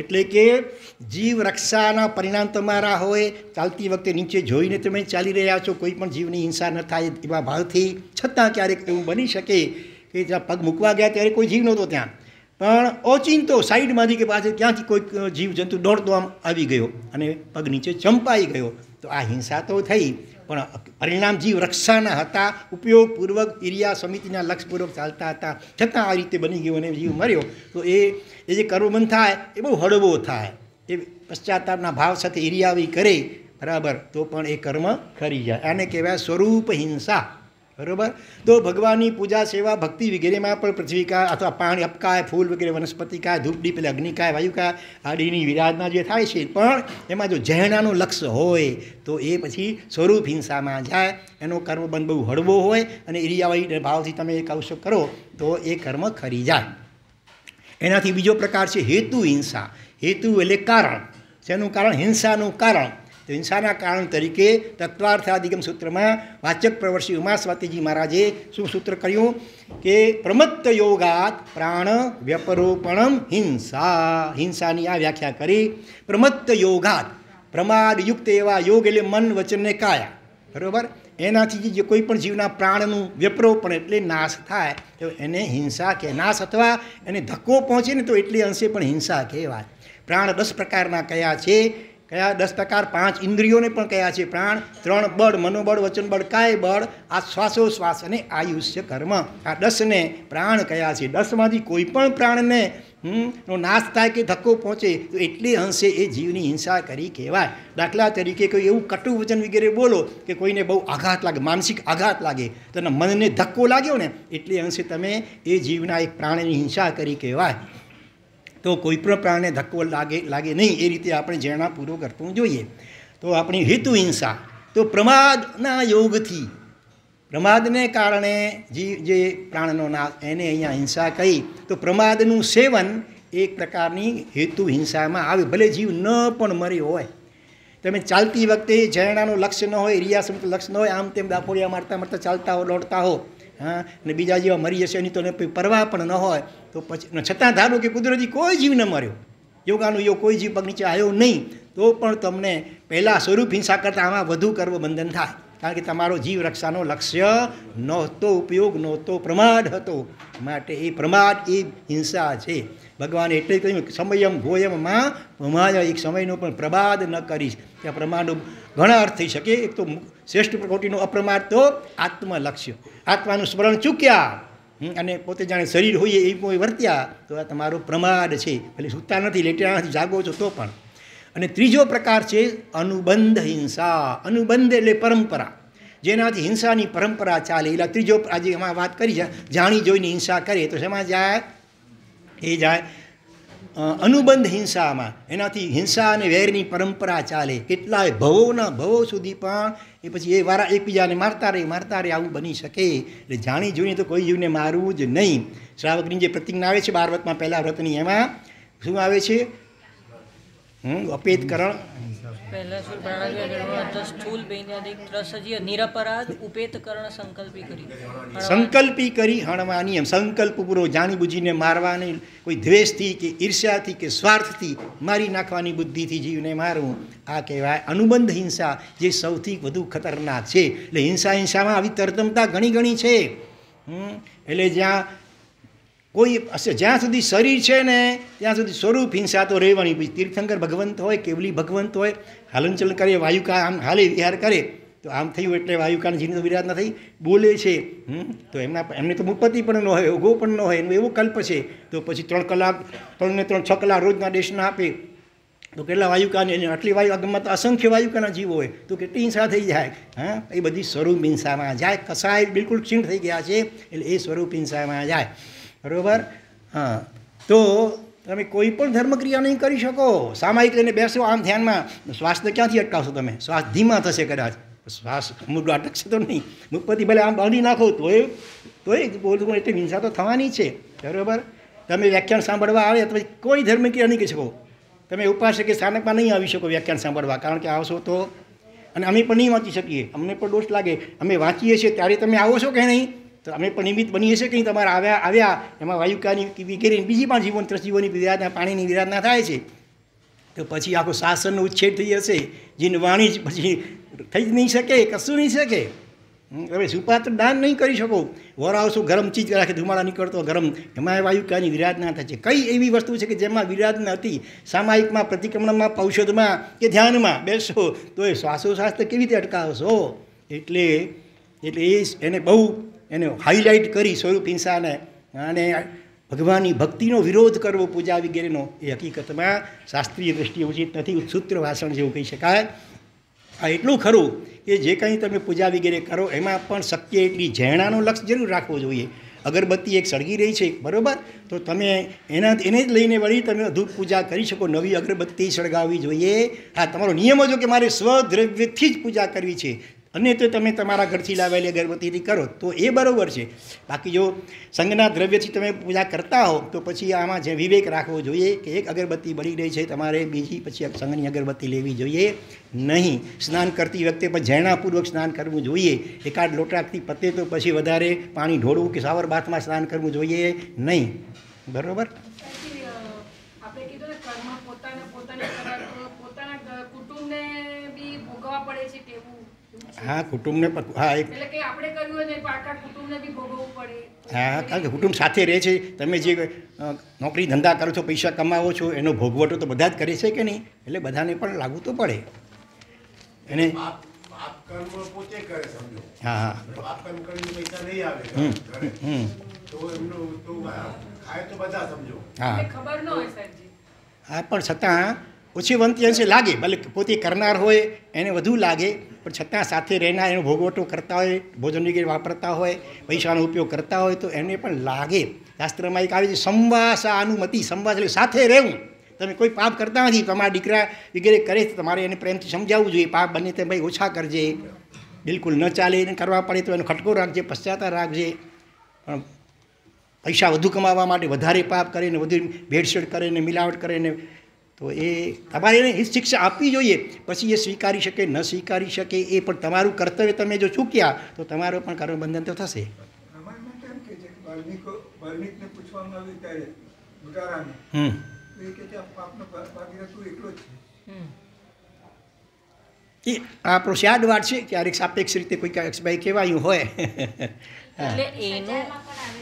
એટલે કે જીવ રક્ષાના પરિણામ તમારા હોય ચાલતી વખતે નીચે જોઈને તમે ચાલી રહ્યા છો કોઈ પણ જીવની હિંસા ન થાય એવા ભાવથી છતાં ક્યારેક એવું બની શકે કે જ્યાં પગ મૂકવા ગયા ત્યારે કોઈ જીવ નહોતો ત્યાં પણ ઓચિંતો સાઈડમાંથી કે પાછળ ક્યાંથી કોઈ જીવ જંતુ દોડતો આમ આવી ગયો અને પગ નીચે ચંપાઈ ગયો તો આ હિંસા તો થઈ બના પરિણામજીવ રક્ષાના હતા ઉપયોગ પૂર્વક ઈરિયા સમિતિના લક્ષપૂર્વક ચાલતા હતા છતાં આ રીતે બની ગયો અને જીવ મર્યો તો એ એ જે કર્મબંધ થાય એવું હળવો થાય એ પશ્ચાતાપના ભાવ સાથે ઈરિયાવી કરે બરાબર તો પણ એ કર્મ ખરી જાય આને કહેવાય સ્વરૂપ હિંસા બરોબર તો ભગવાનની પૂજા સેવા ભક્તિ વગેરેમાં પણ પૃથ્વીકાય અથવા પાણી અપકાય ફૂલ વગેરે વનસ્પતિ કાય ધૂપડી પેલા અગ્નિકાય વાયુકાય આડીની વિરાજના જે થાય છે પણ એમાં જો જૈનાનું લક્ષ્ય હોય તો એ પછી સ્વરૂપ હિંસામાં જાય એનો કર્મ કર્મબંધ બહુ હળવો હોય અને ઇરિયાવાળી ભાવથી તમે એ કૌશો કરો તો એ કર્મ ખરી જાય એનાથી બીજો પ્રકાર છે હેતુ હિંસા હેતુ એટલે કારણ જેનું કારણ હિંસાનું કારણ તો હિંસાના કારણ તરીકે તત્વાર્થાધિગમ સૂત્રમાં વાચક પ્રવર્ષી ઉમા સ્વાતિજી મહારાજે શું સૂત્ર કર્યું કે પ્રમત્ત યોગાત પ્રાણ વ્યપરોપણમ હિંસા હિંસાની આ વ્યાખ્યા કરી પ્રમત્ત યોગાત પ્રમાદયુક્ત એવા યોગ એટલે મન વચનને કાયા બરાબર એનાથી જે કોઈ પણ જીવના પ્રાણનું વ્યપરોપણ એટલે નાશ થાય તો એને હિંસા કે નાશ અથવા એને ધક્કો પહોંચે ને તો એટલી અંશે પણ હિંસા કહેવાય પ્રાણ દસ પ્રકારના કયા છે કયા દસ પ્રકાર પાંચ ઇન્દ્રિયોને પણ કયા છે પ્રાણ ત્રણ બળ મનોબળ વચન બળ કાય બળ આ શ્વાસોશ્વાસ અને આયુષ્ય કર્મ આ દસને પ્રાણ કયા છે દસમાંથી કોઈ પણ પ્રાણને નો નાશ થાય કે ધક્કો પહોંચે તો એટલે અંશે એ જીવની હિંસા કરી કહેવાય દાખલા તરીકે કોઈ એવું કટુ વચન વગેરે બોલો કે કોઈને બહુ આઘાત લાગે માનસિક આઘાત લાગે તો મનને ધક્કો લાગ્યો ને એટલી અંશે તમે એ જીવના એક પ્રાણની હિંસા કરી કહેવાય તો કોઈ પણ પ્રાણે ધક્કો લાગે લાગે નહીં એ રીતે આપણે ઝેણા પૂરો કરવું જોઈએ તો આપણી હેતુ હિંસા તો પ્રમાદના યોગથી પ્રમાદને કારણે જે જે પ્રાણનો નાશ એને અહીંયા હિંસા કહી તો પ્રમાદનું સેવન એક પ્રકારની હેતુ હિંસામાં આવે ભલે જીવ ન પણ મરી હોય તમે ચાલતી વખતે ઝરણાનું લક્ષ્ય ન હોય રિયાસનું લક્ષ્ય ન હોય આમ તેમ દાફોડિયા મારતા મારતા ચાલતા હો દોડતા હો હા અને બીજા જેવા મરી જશે એની તો પરવા પણ ન હોય તો પછી છતાં ધારો કે કુદરતી કોઈ જીવ ન મર્યો યોગાનું યોગ કોઈ જીવ પગ નીચે આવ્યો નહીં તો પણ તમને પહેલાં સ્વરૂપ હિંસા કરતાં આમાં વધુ કરવો બંધન થાય કારણ કે તમારો જીવ રક્ષાનો લક્ષ્ય નહોતો ઉપયોગ નહોતો પ્રમાદ હતો માટે એ પ્રમાદ એ હિંસા છે ભગવાને એટલે કહ્યું સમયમ ભોયમમાં પ્રમાદ એક સમયનો પણ પ્રબાદ ન કરીશ ત્યાં પ્રમાણનું ઘણા અર્થ થઈ શકે એક તો શ્રેષ્ઠ પ્રકૃતિનો અપ્રમાદ તો આત્મલક્ષ્ય આત્માનું સ્મરણ ચૂક્યા અને પોતે જાણે શરીર હોઈએ એ કોઈ વર્ત્યા તો આ તમારો પ્રમાદ છે એટલે સૂતા નથી લેટ્યા નથી જાગો છો તો પણ અને ત્રીજો પ્રકાર છે અનુબંધ હિંસા અનુબંધ એટલે પરંપરા જેનાથી હિંસાની પરંપરા ચાલે એટલે ત્રીજો આજે એમાં વાત કરી છે જાણી જોઈને હિંસા કરે તો શેમાં જાય એ જાય અનુબંધ હિંસામાં એનાથી હિંસા અને વેરની પરંપરા ચાલે કેટલાય ભવોના ભવો સુધી પણ એ પછી એ વારા એકબીજાને મારતા રહે મારતા રહે આવું બની શકે એટલે જાણી જોઈને તો કોઈ જીવને મારવું જ નહીં શ્રાવકની જે પ્રતિજ્ઞા આવે છે બાર વ્રતમાં પહેલાં વ્રતની એમાં શું આવે છે અપેતકરણ પહેલાસુર પ્રાણાવ્યા સ્થૂલ બૈન્યાદિક ત્રસજીય નિરપરાધ ઉપેત કરણ સંકલ્પી કરી સંકલ્પી કરી હણવાની એમ સંકલ્પ પૂરો જાણી મારવાની કોઈ દ્વેષથી કે ઈર્ષ્યાથી કે સ્વાર્થથી મારી નાખવાની બુદ્ધિથી જીવને મારવું આ કહેવાય અનુબંધ હિંસા જે સૌથી વધુ ખતરનાક છે એટલે હિંસા હિંસામાં આવી તરતમતા ઘણી ઘણી છે એટલે જ્યાં કોઈ જ્યાં સુધી શરીર છે ને ત્યાં સુધી સ્વરૂપ હિંસા તો રહેવાની પછી તીર્થંકર ભગવંત હોય કેવલી ભગવંત હોય હલનચલન કરે વાયુકા આમ હાલે વિહાર કરે તો આમ થયું એટલે વાયુકાન જીની તો વિરાટ ન બોલે છે તો એમના એમને તો મુપતિ પણ ન હોય ઓગો પણ ન હોય એનું એવો કલ્પ છે તો પછી ત્રણ કલાક ત્રણ ને ત્રણ છ કલાક રોજના દેશના આપે તો કેટલા વાયુકાન એને આટલી વાયુ આગમમાં તો અસંખ્ય વાયુકાના જીવ હોય તો કેટલી હિંસા થઈ જાય હા એ બધી સ્વરૂપ હિંસામાં જાય કસાય બિલકુલ ક્ષીણ થઈ ગયા છે એટલે એ સ્વરૂપ હિંસામાં જાય બરાબર હા તો તમે કોઈ પણ ધર્મક્રિયા નહીં કરી શકો સામાયિક લઈને બેસો આમ ધ્યાનમાં શ્વાસને ક્યાંથી અટકાવશો તમે શ્વાસ ધીમા થશે કદાચ શ્વાસ મુદ્દો અટકશે તો નહીં મુખપતિ ભલે આમ બાંધી નાખો તોય તોય બોલવું એટલી હિંસા તો થવાની છે બરાબર તમે વ્યાખ્યાન સાંભળવા આવે તો કોઈ ધર્મક્રિયા નહીં કરી શકો તમે ઉપાસ કે સ્થાનકમાં નહીં આવી શકો વ્યાખ્યાન સાંભળવા કારણ કે આવશો તો અને અમે પણ નહીં વાંચી શકીએ અમને પણ દોષ લાગે અમે વાંચીએ છીએ ત્યારે તમે આવો છો કે નહીં તો અમે પણ નિમિત્ત બની હશે કંઈ તમારા આવ્યા આવ્યા એમાં વાયુકાની વગેરેની બીજી પણ જીવન ત્રજીવોની વિરાધના પાણીની વિરાધના થાય છે તો પછી આખો શાસનનો ઉચ્છેદ થઈ જશે જીન વાણી જ પછી થઈ જ નહીં શકે કશું નહીં શકે હવે સુપાત્ર દાન નહીં કરી શકો વરાવશો ગરમ ચીજ રાખે ધુમાડા નીકળતો ગરમ એમાં વાયુકાની વિરાધના થાય છે કઈ એવી વસ્તુ છે કે જેમાં વિરાધના હતી સામાયિકમાં પ્રતિક્રમણમાં ઔષધમાં કે ધ્યાનમાં બેસો તો એ શ્વાસોશ્વાસ કેવી રીતે અટકાવશો એટલે એટલે એ એને બહુ એને હાઇલાઇટ કરી સ્વરૂપ હિંસાને અને ભગવાનની ભક્તિનો વિરોધ કરવો પૂજા વગેરેનો એ હકીકતમાં શાસ્ત્રીય દ્રષ્ટિએ ઉચિત નથી સૂત્ર વાસણ જેવું કહી શકાય આ એટલું ખરું કે જે કંઈ તમે પૂજા વગેરે કરો એમાં પણ શક્ય એટલી ઝેણાનો લક્ષ્ય જરૂર રાખવો જોઈએ અગરબત્તી એક સળગી રહી છે બરાબર તો તમે એના એને જ લઈને વળી તમે ધૂપ પૂજા કરી શકો નવી અગરબત્તી સળગાવવી જોઈએ હા તમારો નિયમ જો કે મારે સ્વદ્રવ્યથી જ પૂજા કરવી છે અને તો તમે તમારા ઘરથી લાવેલી અગરબત્તીથી કરો તો એ બરાબર છે બાકી જો સંઘના દ્રવ્યથી તમે પૂજા કરતા હો તો પછી આમાં જે વિવેક રાખવો જોઈએ કે એક અગરબત્તી બળી રહી છે તમારે બીજી પછી સંઘની અગરબત્તી લેવી જોઈએ નહીં સ્નાન કરતી વખતે પણ ઝરણાપૂર્વક સ્નાન કરવું જોઈએ એકાદ લોટાકથી પતે તો પછી વધારે પાણી ઢોળવું કે સાવર બાથમાં સ્નાન કરવું જોઈએ નહીં બરાબર પડે છે કે હા કુટુંબને હા એક હા કારણ કે કુટુંબ સાથે રહે છે તમે જે નોકરી ધંધા કરો છો પૈસા કમાવો છો એનો ભોગવટો તો બધા જ કરે છે કે નહીં એટલે બધાને પણ લાગુ તો પડે એને હા હા હા પણ છતાં ઓછી વંત્યંશે લાગે ભલે પોતે કરનાર હોય એને વધુ લાગે પણ છતાં સાથે રહેનાર એનો ભોગવટો કરતા હોય ભોજન વગેરે વાપરતા હોય પૈસાનો ઉપયોગ કરતા હોય તો એને પણ લાગે શાસ્ત્રમાં એક આવે છે સંવાસાનુમતિ સંવાસ એટલે સાથે રહેવું તમે કોઈ પાપ કરતા નથી તમારા દીકરા વગેરે કરે તો તમારે એને પ્રેમથી સમજાવવું જોઈએ પાપ બને તે ભાઈ ઓછા કરજે બિલકુલ ન ચાલે એને કરવા પડે તો એનો ખટકો રાખજે પશ્ચાતા રાખજે પણ પૈસા વધુ કમાવા માટે વધારે પાપ કરે ને વધુ ભેળસેળ કરે ને મિલાવટ કરે ને તો એ તમારે એને શિક્ષા આપવી જોઈએ પછી એ સ્વીકારી શકે ન સ્વીકારી શકે એ પણ તમારું કર્તવ્ય તમે જો ચૂક્યા તો તમારો પણ કર્મબંધન તો થશે એ આપણો શાડ વાત છે ક્યારેક સાપેક્ષ રીતે કોઈ ભાઈ કહેવાયું હોય એટલે એનું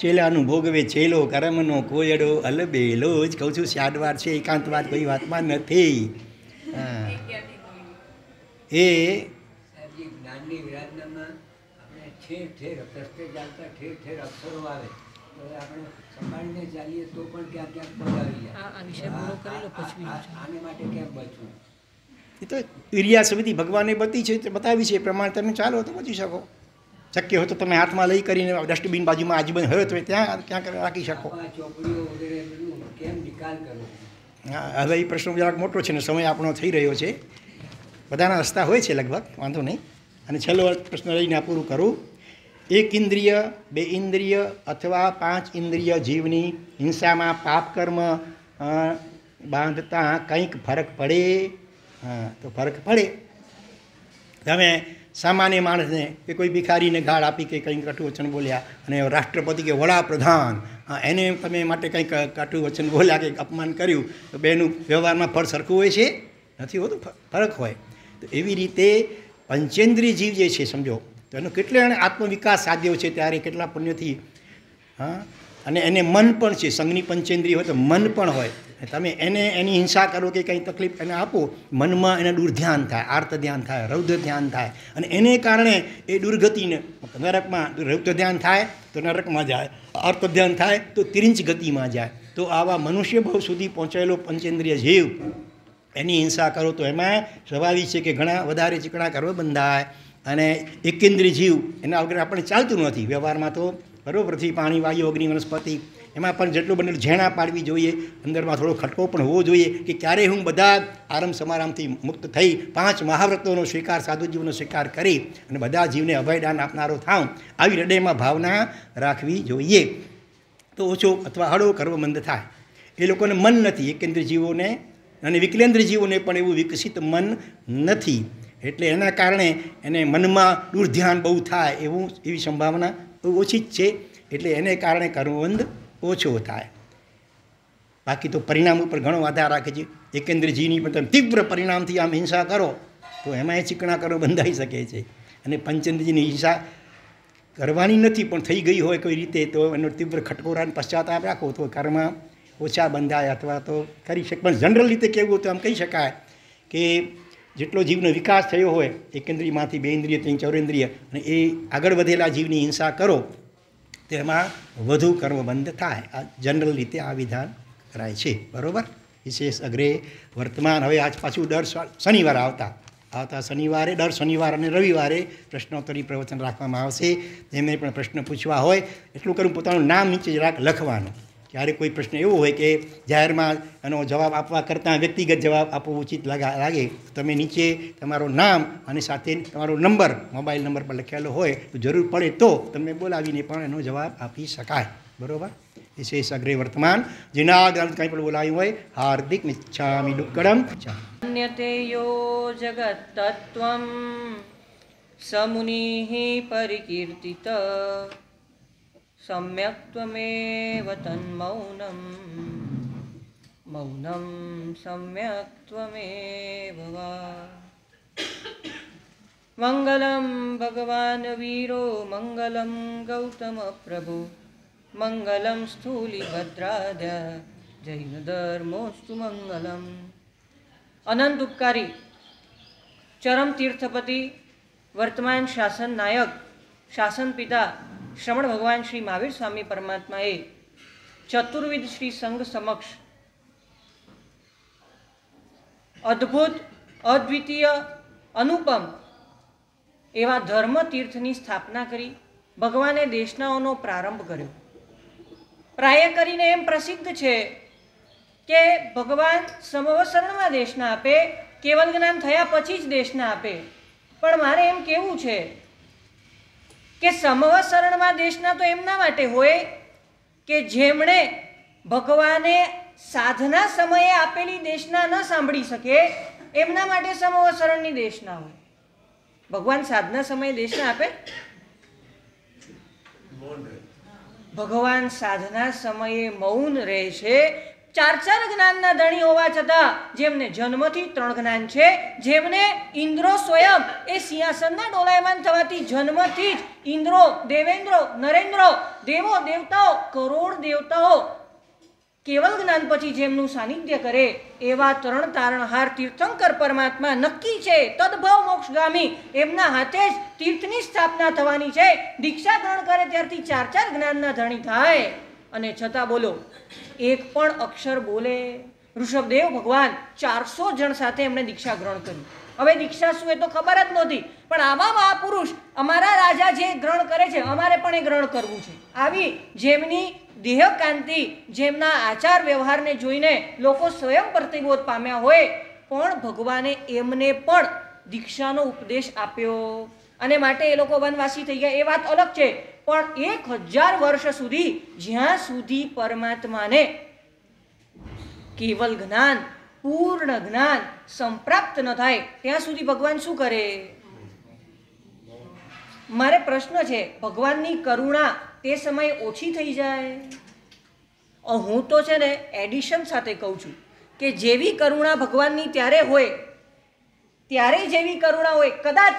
ચેલાનું ભોગવે ચેલો કરમનો કોયડો અલબેલો જ કહું છું શાદવાર છે એકાંતવાદ કોઈ વાતમાં નથી એ એ તો ઇરિયા સમિતિ ભગવાને બતી છે બતાવી છે એ પ્રમાણે તમે ચાલો તો બચી શકો શક્ય હોય તો તમે હાથમાં લઈ કરીને ડસ્ટબિન બાજુમાં આજીબન હોય તો ત્યાં ક્યાં રાખી શકો હા હવે એ પ્રશ્ન જરાક મોટો છે ને સમય આપણો થઈ રહ્યો છે બધાના રસ્તા હોય છે લગભગ વાંધો નહીં અને છેલ્લો પ્રશ્ન લઈને આ પૂરું કરું એક ઇન્દ્રિય બે ઇન્દ્રિય અથવા પાંચ ઇન્દ્રિય જીવની હિંસામાં પાપ કર્મ બાંધતા કંઈક ફરક પડે હા તો ફરક પડે તમે સામાન્ય માણસને કે કોઈ ભિખારીને ગાળ આપી કે કંઈક કાઠું વચન બોલ્યા અને રાષ્ટ્રપતિ કે વડાપ્રધાન હા એને તમે માટે કંઈક કાઠું વચન બોલ્યા કે અપમાન કર્યું તો બેનું વ્યવહારમાં ફળ સરખું હોય છે નથી હોતું ફરક હોય તો એવી રીતે પંચેન્દ્રિય જીવ જે છે સમજો તો એનો કેટલો એણે આત્મવિકાસ સાધ્યો છે ત્યારે કેટલા પુણ્યથી હા અને એને મન પણ છે સંઘની પંચેન્દ્રિય હોય તો મન પણ હોય તમે એને એની હિંસા કરો કે કંઈ તકલીફ એને આપો મનમાં એને દૂર ધ્યાન થાય આર્ત ધ્યાન થાય રૌદ્ર ધ્યાન થાય અને એને કારણે એ દુર્ગતિને નરકમાં રૌદ્ર ધ્યાન થાય તો નરકમાં જાય આર્ત ધ્યાન થાય તો ત્રિંચ ગતિમાં જાય તો આવા મનુષ્ય ભાવ સુધી પહોંચેલો પંચેન્દ્રિય જીવ એની હિંસા કરો તો એમાં સ્વાભાવિક છે કે ઘણા વધારે ચીકણા કરવા બંધાય અને એકેન્દ્રિય જીવ એના વગર આપણે ચાલતું નથી વ્યવહારમાં તો બરોબરથી પાણી વાયુ અગ્નિ વનસ્પતિ એમાં પણ જેટલું બનેલું ઝેણા પાડવી જોઈએ અંદરમાં થોડો ખટકો પણ હોવો જોઈએ કે ક્યારે હું બધા આરામ સમારામથી મુક્ત થઈ પાંચ મહાવ્રતોનો સ્વીકાર સાધુજીવનો સ્વીકાર કરી અને બધા જીવને અભયદાન આપનારો થાઉં આવી હૃદયમાં ભાવના રાખવી જોઈએ તો ઓછો અથવા હળો કર્મબંધ થાય એ લોકોને મન નથી એકેન્દ્ર જીવોને અને વિકલેન્દ્ર જીવોને પણ એવું વિકસિત મન નથી એટલે એના કારણે એને મનમાં દુર્ધ્યાન બહુ થાય એવું એવી સંભાવના બહુ ઓછી જ છે એટલે એને કારણે કર્મબંધ ઓછું થાય બાકી તો પરિણામ ઉપર ઘણો આધાર રાખે છે એકેન્દ્રજીની પણ તમે તીવ્ર પરિણામથી આમ હિંસા કરો તો એમાંય એ ચીકણા કરો બંધાઈ શકે છે અને પંચેન્દ્રજીની હિંસા કરવાની નથી પણ થઈ ગઈ હોય કોઈ રીતે તો એનો તીવ્ર ખટકોરાને પશ્ચાતાપ રાખો તો કર્મ ઓછા બંધાય અથવા તો કરી શકે પણ જનરલ રીતે કહેવું તો આમ કહી શકાય કે જેટલો જીવનો વિકાસ થયો હોય એકેન્દ્રિયમાંથી ઇન્દ્રિયમાંથી બે ઇન્દ્રિય ત્રણ ચૌરેન્દ્રિય અને એ આગળ વધેલા જીવની હિંસા કરો તેમાં વધુ કર્મબંધ થાય આ જનરલ રીતે આ વિધાન કરાય છે બરાબર વિશેષ અગ્રે વર્તમાન હવે આજ પાછું દર શનિવાર આવતા આવતા શનિવારે દર શનિવાર અને રવિવારે પ્રશ્નોત્તરી પ્રવચન રાખવામાં આવશે જેમને પણ પ્રશ્ન પૂછવા હોય એટલું કરું પોતાનું નામ નીચે રાખ લખવાનું ક્યારેક કોઈ પ્રશ્ન એવો હોય કે જાહેરમાં એનો જવાબ આપવા કરતાં વ્યક્તિગત જવાબ આપવો ઉચિત લાગે તમે નીચે તમારું નામ અને સાથે તમારો નંબર મોબાઈલ નંબર પર લખેલો હોય તો જરૂર પડે તો તમને બોલાવીને પણ એનો જવાબ આપી શકાય બરાબર વિશેષ અગ્રે વર્તમાન જેના ગ્રંથ કંઈ પણ બોલાવ્યું હોય હાર્દિક મિચ્છામી ડુક્કડમ અન્યતેયો જગત તત્વમ સમુનિહિ પરિકીર્તિત सम्यक्त्वमेव तन्मौनं मौनं सम्यक्त्वमेव वा मङ्गलं भगवान् वीरो मङ्गलं गौतमप्रभो मङ्गलं स्थूलिभद्राद जैनधर्मोऽस्तु मङ्गलम् अनन्द उपकारी चरमतीर्थपति वर्तमानशासननायक शासनपिता શ્રવણ ભગવાન શ્રી મહાવીર સ્વામી પરમાત્માએ ચતુર્વિદ શ્રી સંઘ સમક્ષ અદ્ભુત અદ્વિતીય અનુપમ એવા ધર્મ તીર્થની સ્થાપના કરી ભગવાને દેશનાઓનો પ્રારંભ કર્યો પ્રાય કરીને એમ પ્રસિદ્ધ છે કે ભગવાન સમવસરણમાં દેશના આપે કેવલ જ્ઞાન થયા પછી જ દેશના આપે પણ મારે એમ કેવું છે કે શરણમાં દેશના તો એમના માટે હોય કે જેમણે ભગવાને સાધના સમયે આપેલી દેશના ન સાંભળી શકે એમના માટે શરણની દેશના હોય ભગવાન સાધના સમયે દેશના આપે ભગવાન સાધના સમયે મૌન રહે છે ચાર ચાર જ્ઞાનના ધણી હોવા છતાં જેમને જન્મથી ત્રણ જ્ઞાન છે જેમને ઇન્દ્રો સ્વયં એ સિંહાસનના ડોલાયમાન થવાથી જન્મથી જ ઇન્દ્રો દેવેન્દ્રો નરેન્દ્રો દેવો દેવતાઓ કરોડ દેવતાઓ કેવલ જ્ઞાન પછી જેમનું સાનિધ્ય કરે એવા ત્રણ તારણહાર તીર્થંકર પરમાત્મા નક્કી છે તદભવ મોક્ષગામી એમના હાથે જ તીર્થની સ્થાપના થવાની છે દીક્ષા ગ્રહણ કરે ત્યારથી ચાર ચાર જ્ઞાનના ધણી થાય અને છતાં બોલો એક પણ અક્ષર બોલે ઋષભદેવ ભગવાન ચારસો જણ સાથે એમણે દીક્ષા ગ્રહણ કરી હવે દીક્ષા શું એ તો ખબર જ નહોતી પણ આવા મહાપુરુષ અમારા રાજા જે ગ્રહણ કરે છે અમારે પણ એ ગ્રહણ કરવું છે આવી જેમની દેહકાંતિ જેમના આચાર વ્યવહારને જોઈને લોકો સ્વયં પ્રતિબોધ પામ્યા હોય પણ ભગવાને એમને પણ દીક્ષાનો ઉપદેશ આપ્યો અને માટે એ લોકો વનવાસી થઈ ગયા એ વાત અલગ છે પણ એક હજાર વર્ષ સુધી જ્યાં સુધી પરમાત્માને કેવલ જ્ઞાન પૂર્ણ જ્ઞાન સંપ્રાપ્ત ન થાય ત્યાં સુધી ભગવાન શું કરે મારે પ્રશ્ન છે ભગવાનની કરુણા તે સમયે ઓછી થઈ જાય હું તો છે ને એડિશન સાથે કહું છું કે જેવી કરુણા ભગવાનની ત્યારે હોય ત્યારે જેવી કરુણા હોય કદાચ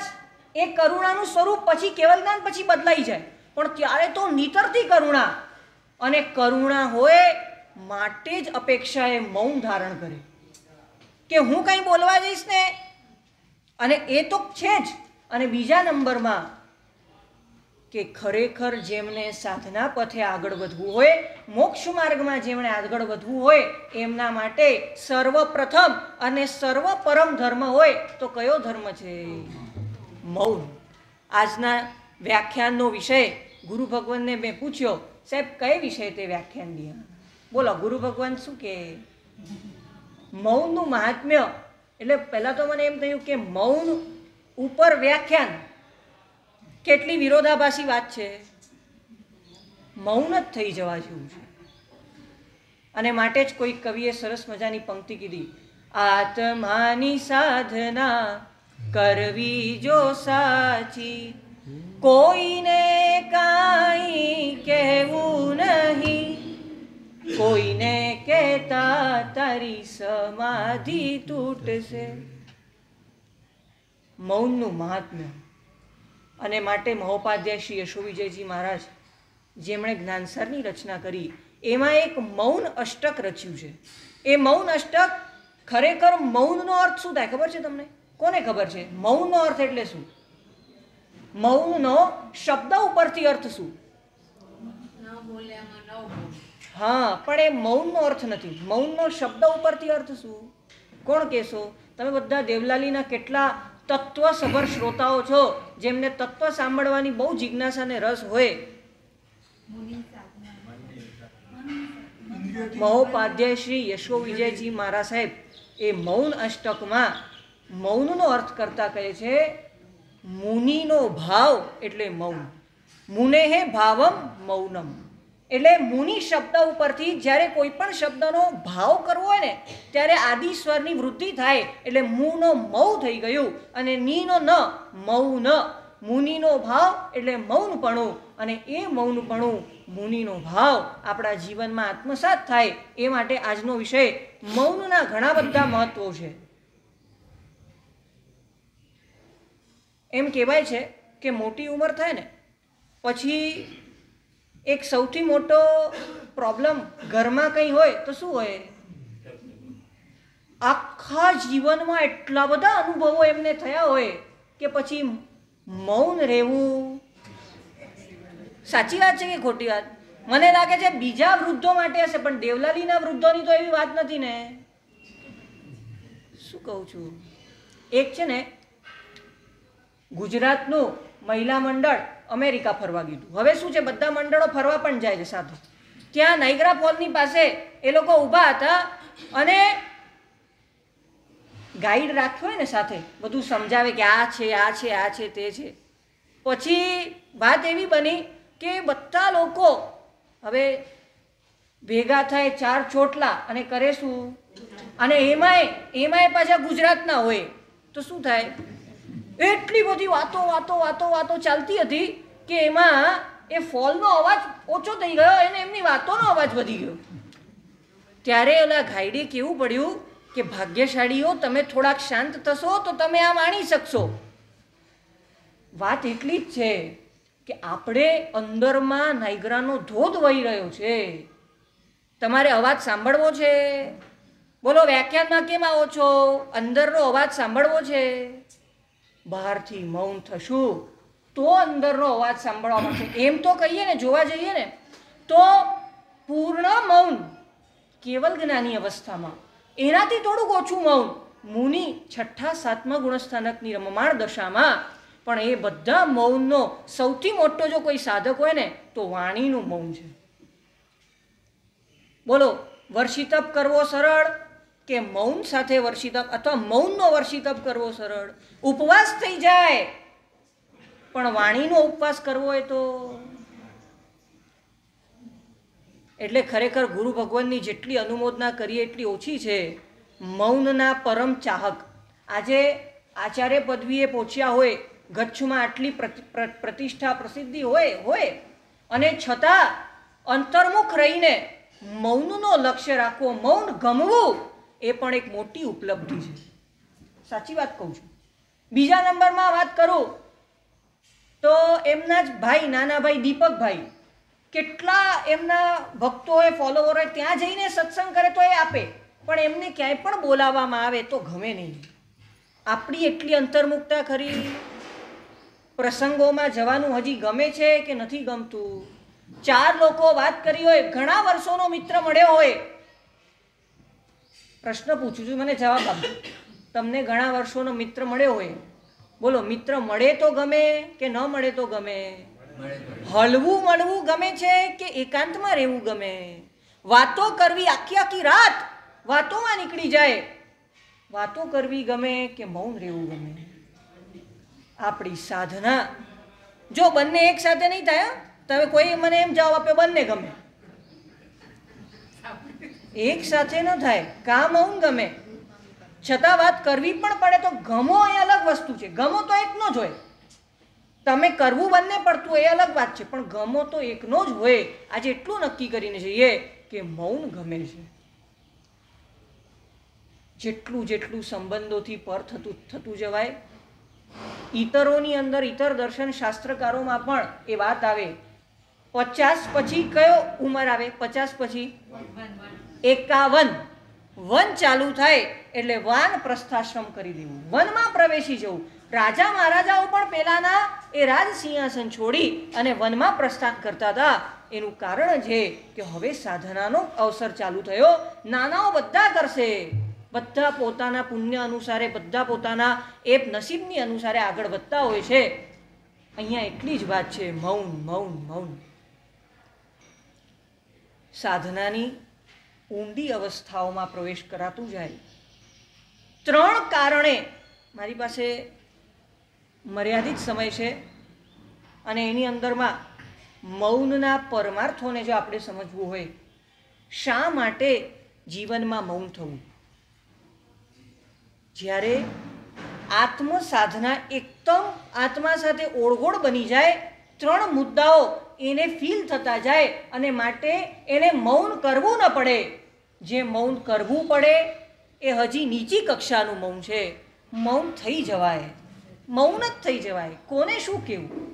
એ કરુણાનું સ્વરૂપ પછી કેવલ જ્ઞાન પછી બદલાઈ જાય પણ ત્યારે તો નીતરતી કરુણા અને કરુણા હોય માટે જ અપેક્ષાએ મૌન ધારણ કરે કે હું કંઈ બોલવા જઈશ ને અને એ તો છે જ અને બીજા નંબરમાં કે ખરેખર જેમને સાધના પથે આગળ વધવું હોય મોક્ષ માર્ગમાં જેમણે આગળ વધવું હોય એમના માટે સર્વપ્રથમ અને સર્વપરમ ધર્મ હોય તો કયો ધર્મ છે મૌન આજના વ્યાખ્યાનનો વિષય ગુરુ ભગવાનને મેં પૂછ્યો સાહેબ કઈ વિષય તે વ્યાખ્યાન દિયા બોલો ગુરુ ભગવાન શું કે મૌનનું મહાત્મ્ય એટલે પહેલાં તો મને એમ થયું કે મૌન ઉપર વ્યાખ્યાન કેટલી વિરોધાભાસી વાત છે મૌન જ થઈ જવા જેવું છે અને માટે જ કોઈ કવિએ સરસ મજાની પંક્તિ કીધી આત્માની સાધના કરવી જો સાચી કોઈને કાંઈ કહેવું નહીં કોઈને કહેતા તારી સમાધિ તૂટશે મૌનનું મહાત્મ્ય અને માટે મહોપાધ્યાય શ્રી યશોવિજયજી મહારાજ જેમણે જ્ઞાનસરની રચના કરી એમાં એક મૌન અષ્ટક રચ્યું છે એ મૌન અષ્ટક ખરેખર મૌનનો અર્થ શું થાય ખબર છે તમને કોને ખબર છે મૌનનો અર્થ એટલે શું મૌનો શબ્દ ઉપરથી અર્થ શું હા પણ એ મૌનનો અર્થ નથી મૌનનો શબ્દ ઉપરથી અર્થ શું કોણ કહેશો તમે બધા દેવલાલીના કેટલા તત્વસભર શ્રોતાઓ છો જેમને તત્વ સાંભળવાની બહુ જિજ્ઞાસા જિજ્ઞાસાને રસ હોય મહોપાધ્યાય શ્રી યશો વિજયજી મહારાજ સાહેબ એ મૌન અષ્ટકમાં મૌનનો અર્થ કરતા કહે છે મુનિનો ભાવ એટલે મૌન મુને હે ભાવમ મૌનમ એટલે મુનિ શબ્દ ઉપરથી જ્યારે કોઈ પણ શબ્દનો ભાવ કરવો હોય ને ત્યારે આદિ સ્વરની વૃદ્ધિ થાય એટલે મુનો મૌ થઈ ગયું અને નીનો ન મૌન મુનિનો ભાવ એટલે મૌનપણું અને એ મૌનપણું મુનિનો ભાવ આપણા જીવનમાં આત્મસાત થાય એ માટે આજનો વિષય મૌનના ઘણા બધા મહત્વો છે એમ કહેવાય છે કે મોટી ઉંમર થાય ને પછી એક સૌથી મોટો પ્રોબ્લેમ ઘરમાં કંઈ હોય તો શું હોય આખા જીવનમાં એટલા બધા અનુભવો એમને થયા હોય કે પછી મૌન રહેવું સાચી વાત છે કે ખોટી વાત મને લાગે છે બીજા વૃદ્ધો માટે હશે પણ દેવલાલીના વૃદ્ધોની તો એવી વાત નથી ને શું કહું છું એક છે ને ગુજરાતનું મહિલા મંડળ અમેરિકા ફરવા ગયું હવે શું છે બધા મંડળો ફરવા પણ જાય છે સાધુ ત્યાં નાયગ્રા ફોલની પાસે એ લોકો ઊભા હતા અને ગાઈડ રાખ્યો હોય ને સાથે બધું સમજાવે કે આ છે આ છે આ છે તે છે પછી વાત એવી બની કે બધા લોકો હવે ભેગા થાય ચાર ચોટલા અને કરે શું અને એમાંય એમાંય પાછા ગુજરાતના હોય તો શું થાય એટલી બધી વાતો વાતો વાતો વાતો ચાલતી હતી કે એમાં એ ફોલનો અવાજ ઓછો થઈ ગયો અને એમની વાતોનો અવાજ વધી ગયો ત્યારે ઓલા ઘાયડે કેવું પડ્યું કે ભાગ્યશાળીઓ તમે થોડાક શાંત થશો તો તમે આ માણી શકશો વાત એટલી જ છે કે આપણે અંદરમાં નાયગ્રાનો ધોધ વહી રહ્યો છે તમારે અવાજ સાંભળવો છે બોલો વ્યાખ્યાનમાં કેમ આવો છો અંદરનો અવાજ સાંભળવો છે બહારથી મૌન થશું તો અંદરનો અવાજ સાંભળવા મળશે એમ તો કહીએ ને જોવા જઈએ ને તો પૂર્ણ મૌન કેવલ જ્ઞાની અવસ્થામાં એનાથી થોડુંક ઓછું મૌન મુનિ છઠ્ઠા સાતમા ગુણસ્થાનકની રમમાણ દશામાં પણ એ બધા મૌનનો સૌથી મોટો જો કોઈ સાધક હોય ને તો વાણીનું મૌન છે બોલો વર્ષિતપ કરવો સરળ કે મૌન સાથે વર્ષિતપ અથવા મૌનનો વર્ષિતપ કરવો સરળ ઉપવાસ થઈ જાય પણ વાણીનો ઉપવાસ કરવો હોય તો એટલે ખરેખર ગુરુ ભગવાનની જેટલી અનુમોદના કરીએ એટલી ઓછી છે મૌનના પરમ ચાહક આજે આચાર્ય પદવીએ પહોંચ્યા હોય ગચ્છમાં આટલી પ્રતિષ્ઠા પ્રસિદ્ધિ હોય હોય અને છતાં અંતર્મુખ રહીને મૌનનો લક્ષ્ય રાખવો મૌન ગમવું એ પણ એક મોટી ઉપલબ્ધિ છે સાચી વાત કહું છું બીજા નંબરમાં વાત કરું તો એમના જ ભાઈ નાના ભાઈ દીપકભાઈ કેટલા એમના ભક્તો હોય ફોલોવર હોય ત્યાં જઈને સત્સંગ કરે તો એ આપે પણ એમને ક્યાંય પણ બોલાવવામાં આવે તો ગમે નહીં આપણી એટલી અંતર્મુખતા ખરી પ્રસંગોમાં જવાનું હજી ગમે છે કે નથી ગમતું ચાર લોકો વાત કરી હોય ઘણા વર્ષોનો મિત્ર મળ્યો હોય પ્રશ્ન પૂછું છું મને જવાબ આપો તમને ઘણા વર્ષોનો મિત્ર મળ્યો હોય બોલો મિત્ર મળે તો ગમે કે ન મળે તો ગમે હલવું મળવું ગમે છે કે એકાંતમાં રહેવું ગમે વાતો કરવી આખી આખી રાત વાતોમાં નીકળી જાય વાતો કરવી ગમે કે મૌન રહેવું ગમે આપણી સાધના જો બંને એક સાથે નહીં થાય તમે કોઈ મને એમ જવાબ આપ્યો બંને ગમે એક સાથે ન થાય કામ આવું ગમે છતાં વાત કરવી પણ પડે તો ગમો એ અલગ વસ્તુ છે ગમો તો એકનો જ હોય તમે કરવું બંને પડતું એ અલગ વાત છે પણ ગમો તો એકનો જ હોય આજે એટલું નક્કી કરીને જઈએ કે મૌન ગમે છે જેટલું જેટલું સંબંધોથી પર થતું થતું જવાય ઈતરોની અંદર ઈતર દર્શન શાસ્ત્રકારોમાં પણ એ વાત આવે પચાસ પછી કયો ઉંમર આવે પચાસ પછી એકાવન વન ચાલુ થાય એટલે વાન પ્રસ્થાશ્રમ કરી દેવું વનમાં પ્રવેશી જવું રાજા મહારાજાઓ પણ પહેલાંના એ રાજ સિંહાસન છોડી અને વનમાં પ્રસ્થાન કરતા હતા એનું કારણ છે કે હવે સાધનાનો અવસર ચાલુ થયો નાનાઓ બધા કરશે બધા પોતાના પુણ્ય અનુસારે બધા પોતાના એ નસીબની અનુસારે આગળ વધતા હોય છે અહીંયા એટલી જ વાત છે મૌન મૌન મૌન સાધનાની ઊંડી અવસ્થાઓમાં પ્રવેશ કરાતું જાય ત્રણ કારણે મારી પાસે મર્યાદિત સમય છે અને એની અંદરમાં મૌનના પરમાર્થોને જો આપણે સમજવું હોય શા માટે જીવનમાં મૌન થવું જ્યારે આત્મસાધના એકદમ આત્મા સાથે ઓળઘોળ બની જાય ત્રણ મુદ્દાઓ એને ફીલ થતા જાય અને માટે એને મૌન કરવું ન પડે જે મૌન કરવું પડે એ હજી નીચી કક્ષાનું મૌન છે મૌન થઈ જવાય મૌન જ થઈ જવાય કોને શું કહેવું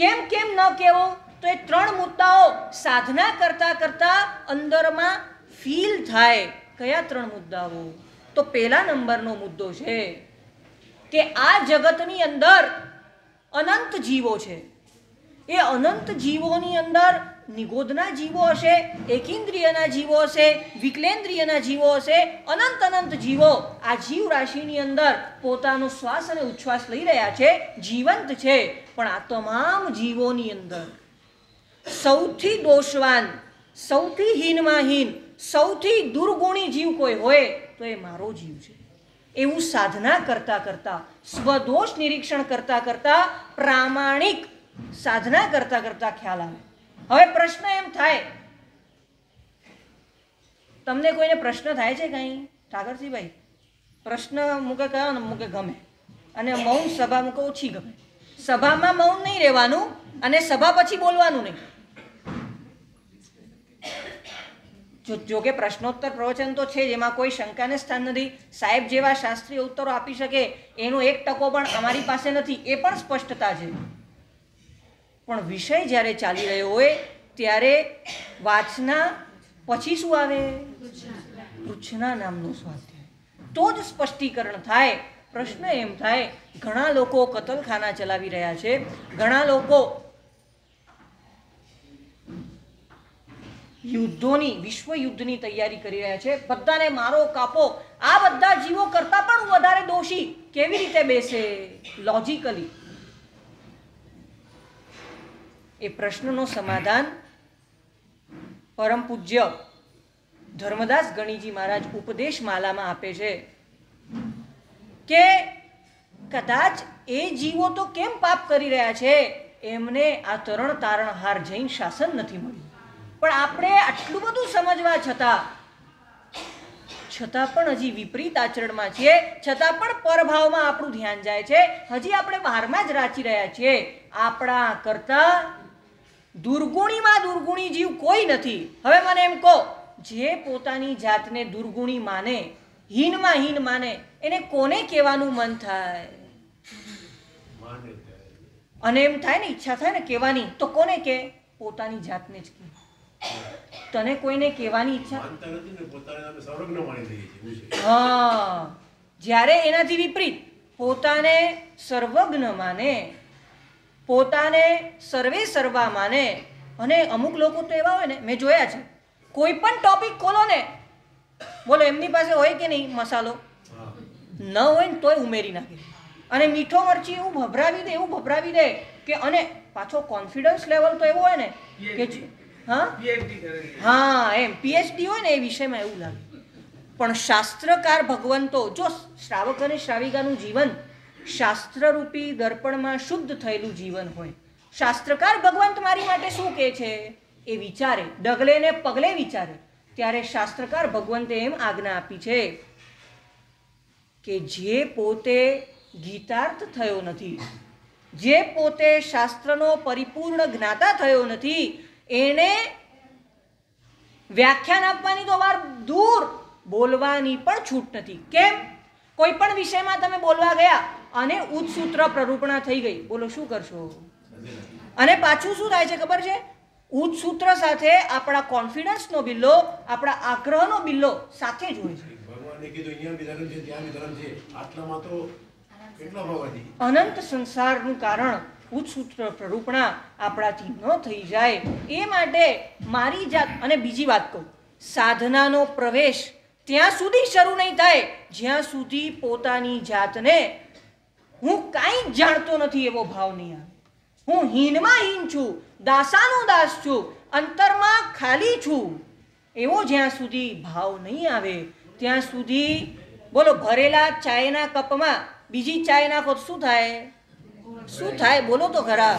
કેમ કેમ ન કહેવું તો એ ત્રણ મુદ્દાઓ સાધના કરતાં કરતાં અંદરમાં ફીલ થાય કયા ત્રણ મુદ્દાઓ તો પહેલા નંબરનો મુદ્દો છે કે આ જગતની અંદર અનંત જીવો છે એ અનંત જીવોની અંદર નિગોદના જીવો હશે એકિન્દ્રિયના જીવો હશે વિકલેન્દ્રિયના જીવો હશે અનંત અનંત જીવો આ જીવ રાશિની અંદર પોતાનો શ્વાસ અને ઉચ્છ્વાસ લઈ રહ્યા છે જીવંત છે પણ આ તમામ જીવોની અંદર સૌથી દોષવાન સૌથી હીનમાં સૌથી દુર્ગુણી જીવ કોઈ હોય તો એ મારો જીવ છે એવું સાધના કરતા કરતા સ્વદોષ નિરીક્ષણ કરતા કરતા પ્રામાણિક સાધના કરતા કરતા ખ્યાલ આવે હવે પ્રશ્ન એમ થાય તમને કોઈને પ્રશ્ન થાય છે કંઈ ઠાકરસિંહભાઈ પ્રશ્ન મૂકે કયો ને મૂકે ગમે અને મૌન સભા મૂકે ઓછી ગમે સભામાં મૌન નહીં રહેવાનું અને સભા પછી બોલવાનું નહીં જો જોકે પ્રશ્નોત્તર પ્રવચન તો છે જેમાં કોઈ શંકાને સ્થાન નથી સાહેબ જેવા શાસ્ત્રીય ઉત્તરો આપી શકે એનો એક ટકો પણ અમારી પાસે નથી એ પણ સ્પષ્ટતા છે પણ વિષય જ્યારે ચાલી રહ્યો હોય ત્યારે વાચના પછી શું આવે પૃચ્છના નામનો સ્વાધ્યાય તો જ સ્પષ્ટીકરણ થાય પ્રશ્ન એમ થાય ઘણા લોકો કતલખાના ચલાવી રહ્યા છે ઘણા લોકો યુદ્ધોની વિશ્વ યુદ્ધની તૈયારી કરી રહ્યા છે બધાને મારો કાપો આ બધા જીવો કરતાં પણ વધારે દોષી કેવી રીતે બેસે લોજિકલી એ પ્રશ્નનું સમાધાન પરમ પૂજ્ય ધર્મદાસ ગણીજી મહારાજ ઉપદેશ માલામાં આપે છે કે કદાચ એ જીવો તો કેમ પાપ કરી રહ્યા છે એમને આ તરણ તારણ હાર જૈન શાસન નથી મળ્યું પણ આપણે આટલું બધું સમજવા છતાં છતાં પણ હજી વિપરીત આચરણમાં છીએ છતાં પણ પરભાવમાં આપણું ધ્યાન જાય છે હજી આપણે બહારમાં જ રાચી રહ્યા છીએ આપણા કરતાં દુર્ગુણીમાં દુર્ગુણી જીવ કોઈ નથી હવે મને એમ કહો જે પોતાની જાતને દુર્ગુણી માને હીનમાં હીન માને એને કોને કહેવાનું મન થાય અને એમ થાય ને ઈચ્છા થાય ને કહેવાની તો કોને કે પોતાની જાતને જ કહે તને કોઈને કહેવાની ઈચ્છા હા જ્યારે એનાથી વિપરીત પોતાને સર્વજ્ઞ માને પોતાને સર્વે સર્વા માને અને અમુક લોકો તો એવા હોય ને મેં જોયા છે કોઈ પણ ટોપિક ખોલો ને બોલો એમની પાસે હોય કે નહીં મસાલો ન હોય ને તોય ઉમેરી નાખે અને મીઠો મરચી એવું ભભરાવી દે એવું ભભરાવી દે કે અને પાછો કોન્ફિડન્સ લેવલ તો એવો હોય ને કે હા હા એમ પીએચડી હોય ને એ વિષયમાં એવું લાગે પણ શાસ્ત્રકાર ભગવંતો જો શ્રાવક અને શ્રાવિકાનું જીવન શાસ્ત્રરૂપી દર્પણમાં શુદ્ધ થયેલું જીવન હોય શાસ્ત્રકાર ભગવાન તમારી માટે શું કહે છે એ વિચારે ડગલે ને પગલે વિચારે ત્યારે શાસ્ત્રકાર ભગવંતે એમ આજ્ઞા આપી છે કે જે પોતે ગીતાર્થ થયો નથી જે પોતે શાસ્ત્રનો પરિપૂર્ણ જ્ઞાતા થયો નથી એને વ્યાખ્યાન આપવાની તો વાર દૂર બોલવાની પણ છૂટ નથી કેમ કોઈ પણ વિષયમાં તમે બોલવા ગયા અને ઉત્સૂત્ર પ્રરૂપણા થઈ ગઈ બોલો શું કરશો અને પાછું શું થાય છે ખબર છે ઉત્સૂત્ર સાથે આપણા કોન્ફિડન્સનો બિલ્લો આપણા આગ્રહનો બિલ્લો સાથે જ હોય છે અનંત સંસારનું કારણ ઉત્સૂત્ર પ્રરૂપણા આપણાથી ન થઈ જાય એ માટે મારી જાત અને બીજી વાત કહું સાધનાનો પ્રવેશ ત્યાં સુધી શરૂ નહીં થાય જ્યાં સુધી પોતાની જાતને હું કાંઈ જ જાણતો નથી એવો ભાવ નહીં આવે હું હીનમાં હીન છું દાસાનો દાસ છું અંતરમાં ખાલી છું એવો જ્યાં સુધી ભાવ નહીં આવે ત્યાં સુધી બોલો ભરેલા ચાયના કપમાં બીજી ચાય નાખો શું થાય શું થાય બોલો તો ખરા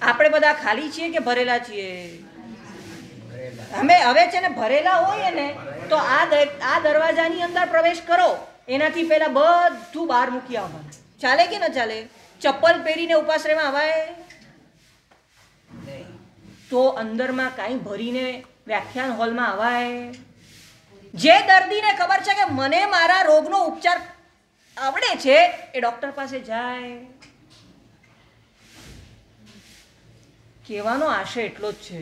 આપણે બધા ખાલી છીએ કે ભરેલા છીએ અમે હવે છે ને ભરેલા હોય ને તો આ આ દરવાજાની અંદર પ્રવેશ કરો એનાથી પહેલાં બધું બહાર મૂકી આવવાનું ચાલે કે ન ચાલે ચપ્પલ પહેરીને ઉપાશ્રયમાં અવાય તો અંદરમાં કાંઈ ભરીને વ્યાખ્યાન હોલમાં અવાય જે દર્દીને ખબર છે કે મને મારા રોગનો ઉપચાર આવડે છે એ ડૉક્ટર પાસે જાય કહેવાનો આશય એટલો જ છે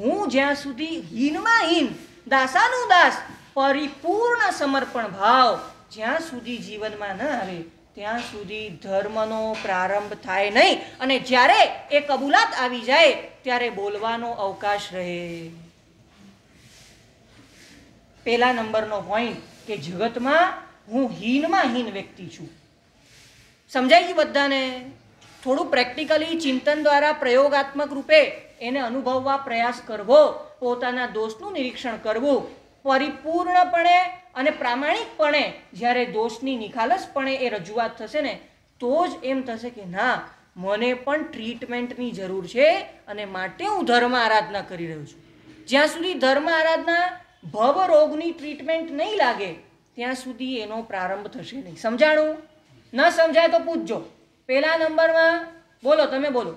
હું જ્યાં સુધી હીનમાં હીન દાસાનું દાસ પરિપૂર્ણ સમર્પણ ભાવ જ્યાં સુધી જીવનમાં ન આવે ત્યાં સુધી ધર્મનો પ્રારંભ થાય નહીં અને જ્યારે એ કબૂલાત આવી જાય ત્યારે બોલવાનો અવકાશ રહે પહેલા નંબરનો પોઈન્ટ કે જગતમાં હું હીનમાં હીન વ્યક્તિ છું સમજાય ગયું બધાને થોડું પ્રેક્ટિકલી ચિંતન દ્વારા પ્રયોગાત્મક રૂપે એને અનુભવવા પ્રયાસ કરવો પોતાના દોષનું નિરીક્ષણ કરવું પરિપૂર્ણપણે અને પ્રામાણિકપણે જ્યારે દોષની નિખાલસપણે એ રજૂઆત થશે ને તો જ એમ થશે કે ના મને પણ ટ્રીટમેન્ટની જરૂર છે અને માટે હું ધર્મ આરાધના કરી રહ્યો છું જ્યાં સુધી ધર્મ આરાધના ભવ રોગની ટ્રીટમેન્ટ નહીં લાગે ત્યાં સુધી એનો પ્રારંભ થશે નહીં સમજાણું ન સમજાય તો પૂછજો પહેલા નંબરમાં બોલો તમે બોલો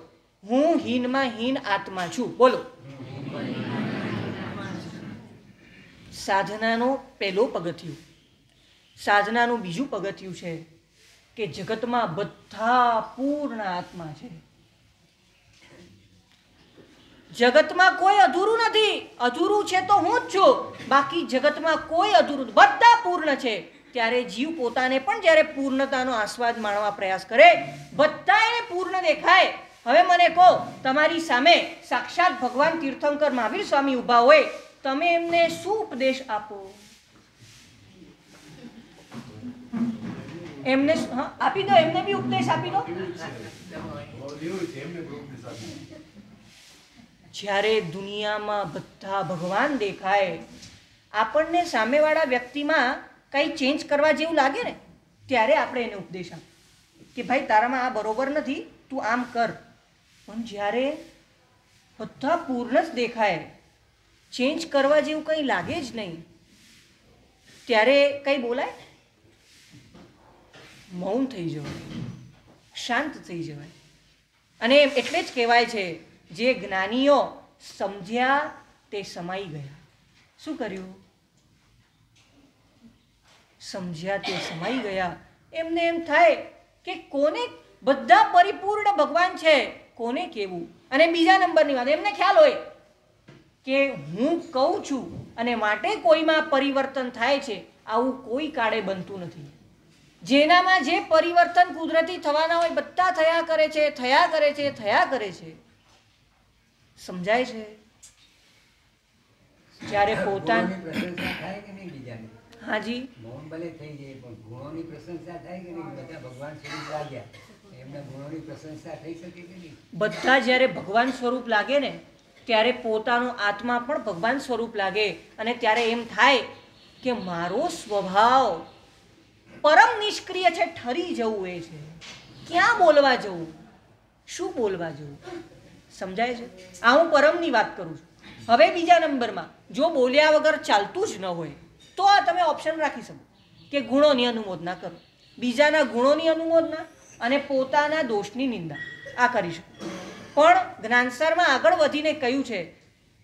હું હીનમાં હીન આત્મા છું બોલો સાધનાનો પહેલો પગથિયું સાધનાનું બીજું પગથિયું છે કે જગતમાં બધા પૂર્ણ આત્મા છે જગતમાં કોઈ અધૂરું નથી અધૂરું છે તો હું જ છું બાકી જગતમાં કોઈ અધૂરું બધા પૂર્ણ છે ત્યારે જીવ પોતાને પણ જ્યારે પૂર્ણતાનો આસ્વાદ માણવા પ્રયાસ કરે બધા એને પૂર્ણ દેખાય હવે મને કહો તમારી સામે સાક્ષાત ભગવાન તીર્થંકર મહાવીર સ્વામી ઊભા હોય તમે એમને શું ઉપદેશ આપો એમને આપી દો એમને બી ઉપદેશ આપી દો જ્યારે દુનિયામાં બધા ભગવાન દેખાય આપણને સામેવાળા વ્યક્તિમાં કંઈ ચેન્જ કરવા જેવું લાગે ને ત્યારે આપણે એને ઉપદેશ આપ કે ભાઈ તારામાં આ બરોબર નથી તું આમ કર પણ જ્યારે બધા પૂર્ણ જ દેખાય ચેન્જ કરવા જેવું કંઈ લાગે જ નહીં ત્યારે કંઈ બોલાય મૌન થઈ જવાય શાંત થઈ જવાય અને એટલે જ કહેવાય છે જે જ્ઞાનીઓ સમજ્યા તે સમાઈ ગયા શું કર્યું સમજ્યા તે સમાઈ ગયા એમને એમ થાય કે કોને બધા પરિપૂર્ણ ભગવાન છે કોને કેવું અને બીજા નંબરની વાત એમને ખ્યાલ હોય કે હું કહું છું અને માટે કોઈમાં પરિવર્તન થાય છે આવું કોઈ કાળે બનતું નથી જેનામાં જે પરિવર્તન કુદરતી થવાના હોય બધા થયા કરે છે થયા કરે છે થયા કરે છે સમજાય છે જ્યારે પોતાની હાજી ભલે થઈ જાય પણ ગુણોની પ્રશંસા થાય કે નહીં બધા ભગવાન સ્વરૂપ લાગ્યા એમના ગુણોની પ્રશંસા થઈ શકે કે નહીં બધા જ્યારે ભગવાન સ્વરૂપ લાગે ને ત્યારે પોતાનો આત્મા પણ ભગવાન સ્વરૂપ લાગે અને ત્યારે એમ થાય કે મારો સ્વભાવ પરમ નિષ્ક્રિય છે ઠરી જવું એ છે ક્યાં બોલવા જવું શું બોલવા જવું સમજાય છે આ હું પરમની વાત કરું છું હવે બીજા નંબરમાં જો બોલ્યા વગર ચાલતું જ ન હોય તો આ તમે ઓપ્શન રાખી શકો કે ગુણોની અનુમોદના કરો બીજાના ગુણોની અનુમોદના અને પોતાના દોષની નિંદા આ કરી શકો પણ જ્ઞાનસારમાં આગળ વધીને કહ્યું છે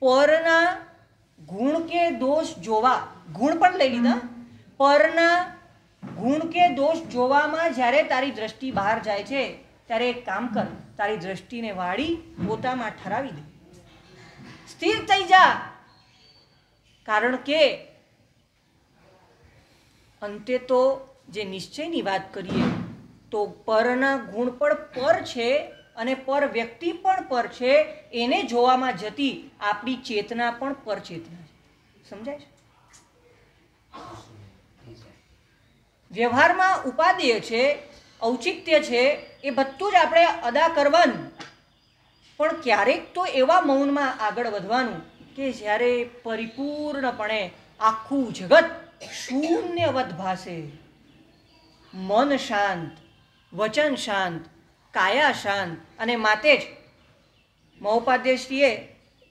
પરના ગુણ કે દોષ જોવા ગુણ પણ લઈ લીધા પરના ગુણ કે દોષ જોવામાં જ્યારે તારી દ્રષ્ટિ બહાર જાય છે ત્યારે એક કામ કર તારી દ્રષ્ટિને વાળી પોતામાં ઠરાવી દે સ્થિર થઈ જા કારણ કે અંતે તો જે નિશ્ચયની વાત કરીએ તો પરના ગુણ પણ પર છે અને પર વ્યક્તિ પણ પર છે એને જોવામાં જતી આપણી ચેતના પણ પર ચેતના છે સમજાય છે વ્યવહારમાં ઉપાદેય છે ઔચિત્ય છે એ બધું જ આપણે અદા કરવાનું પણ ક્યારેક તો એવા મૌનમાં આગળ વધવાનું કે જ્યારે પરિપૂર્ણપણે આખું જગત શૂન્યવત ભાસે મન શાંત વચન શાંત કાયા શાંત અને માતે જ મહોપાધ્યશ્રીએ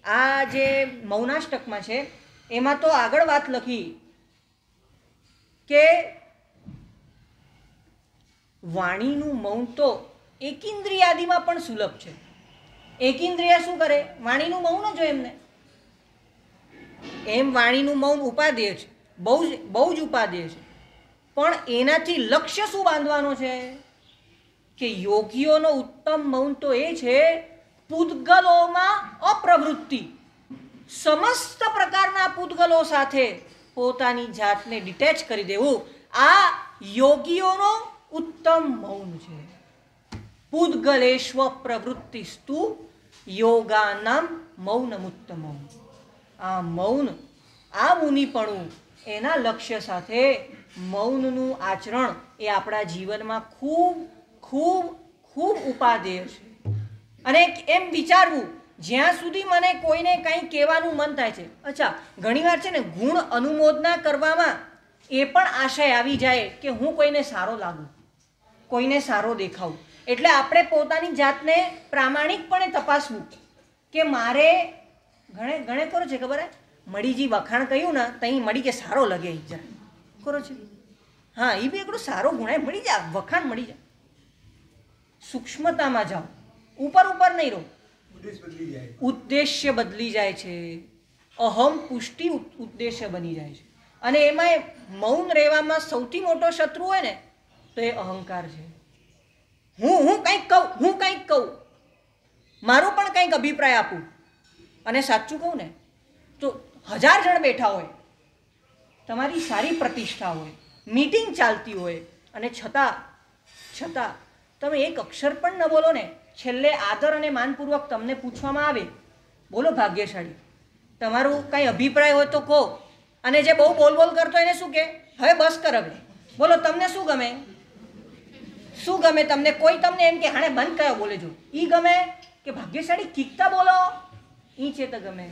આ જે મૌનાષ્ટકમાં છે એમાં તો આગળ વાત લખી કે વાણીનું મૌન તો એકિન્દ્રિયાદીમાં પણ સુલભ છે એકિન્દ્રિય શું કરે વાણીનું મૌન જ હોય એમને એમ વાણીનું મૌન ઉપાધ્યેય છે બહુ જ બહુ જ ઉપાધ્યેય છે પણ એનાથી લક્ષ્ય શું બાંધવાનો છે કે યોગીઓનો ઉત્તમ મૌન તો એ છે પૂતગલોમાં અપ્રવૃત્તિ સમસ્ત પ્રકારના પૂતગલો સાથે પોતાની જાતને ડિટેચ કરી દેવું આ યોગીઓનો ઉત્તમ મૌન છે પૂતગલેશ્વ સ્તુ યોગાનામ મૌનમ ઉત્તમમ આ મૌન આ મુનિપણું એના લક્ષ્ય સાથે મૌનનું આચરણ એ આપણા જીવનમાં ખૂબ ખૂબ ખૂબ ઉપાધેય છે અને એમ વિચારવું જ્યાં સુધી મને કોઈને કંઈ કહેવાનું મન થાય છે અચ્છા ઘણીવાર છે ને ગુણ અનુમોદના કરવામાં એ પણ આશય આવી જાય કે હું કોઈને સારો લાગું કોઈને સારો દેખાવું એટલે આપણે પોતાની જાતને પ્રામાણિકપણે તપાસવું કે મારે ઘણે ઘણે કરો છે ખબર હે મડીજી વખાણ કહ્યું ને તહીં મળી કે સારો લગે જરા કરો છે હા એ બી એકડો સારો ગુણાય મળી જાય વખાણ મળી જાય સૂક્ષ્મતામાં જાઓ ઉપર ઉપર નહીં રહો ઉદ્દેશ્ય બદલી જાય છે અહમ પુષ્ટિ ઉદ્દેશ્ય બની જાય છે અને એમાં મૌન રહેવામાં સૌથી મોટો શત્રુ હોય ને તો એ અહંકાર છે હું હું કંઈક કહું હું કંઈક કહું મારો પણ કંઈક અભિપ્રાય આપું અને સાચું કહું ને તો હજાર જણ બેઠા હોય તમારી સારી પ્રતિષ્ઠા હોય મીટિંગ ચાલતી હોય અને છતાં છતાં તમે એક અક્ષર પણ ન બોલો ને છેલ્લે આદર અને માનપૂર્વક તમને પૂછવામાં આવે બોલો ભાગ્યશાળી તમારું કાંઈ અભિપ્રાય હોય તો કહો અને જે બહુ બોલ બોલ કરતો એને શું કે હવે બસ કર હવે બોલો તમને શું ગમે શું ગમે તમને કોઈ તમને એમ કે હાણે બંધ કયો બોલે જો એ ગમે કે ભાગ્યશાળી કીકતા બોલો ઈ છે તો ગમે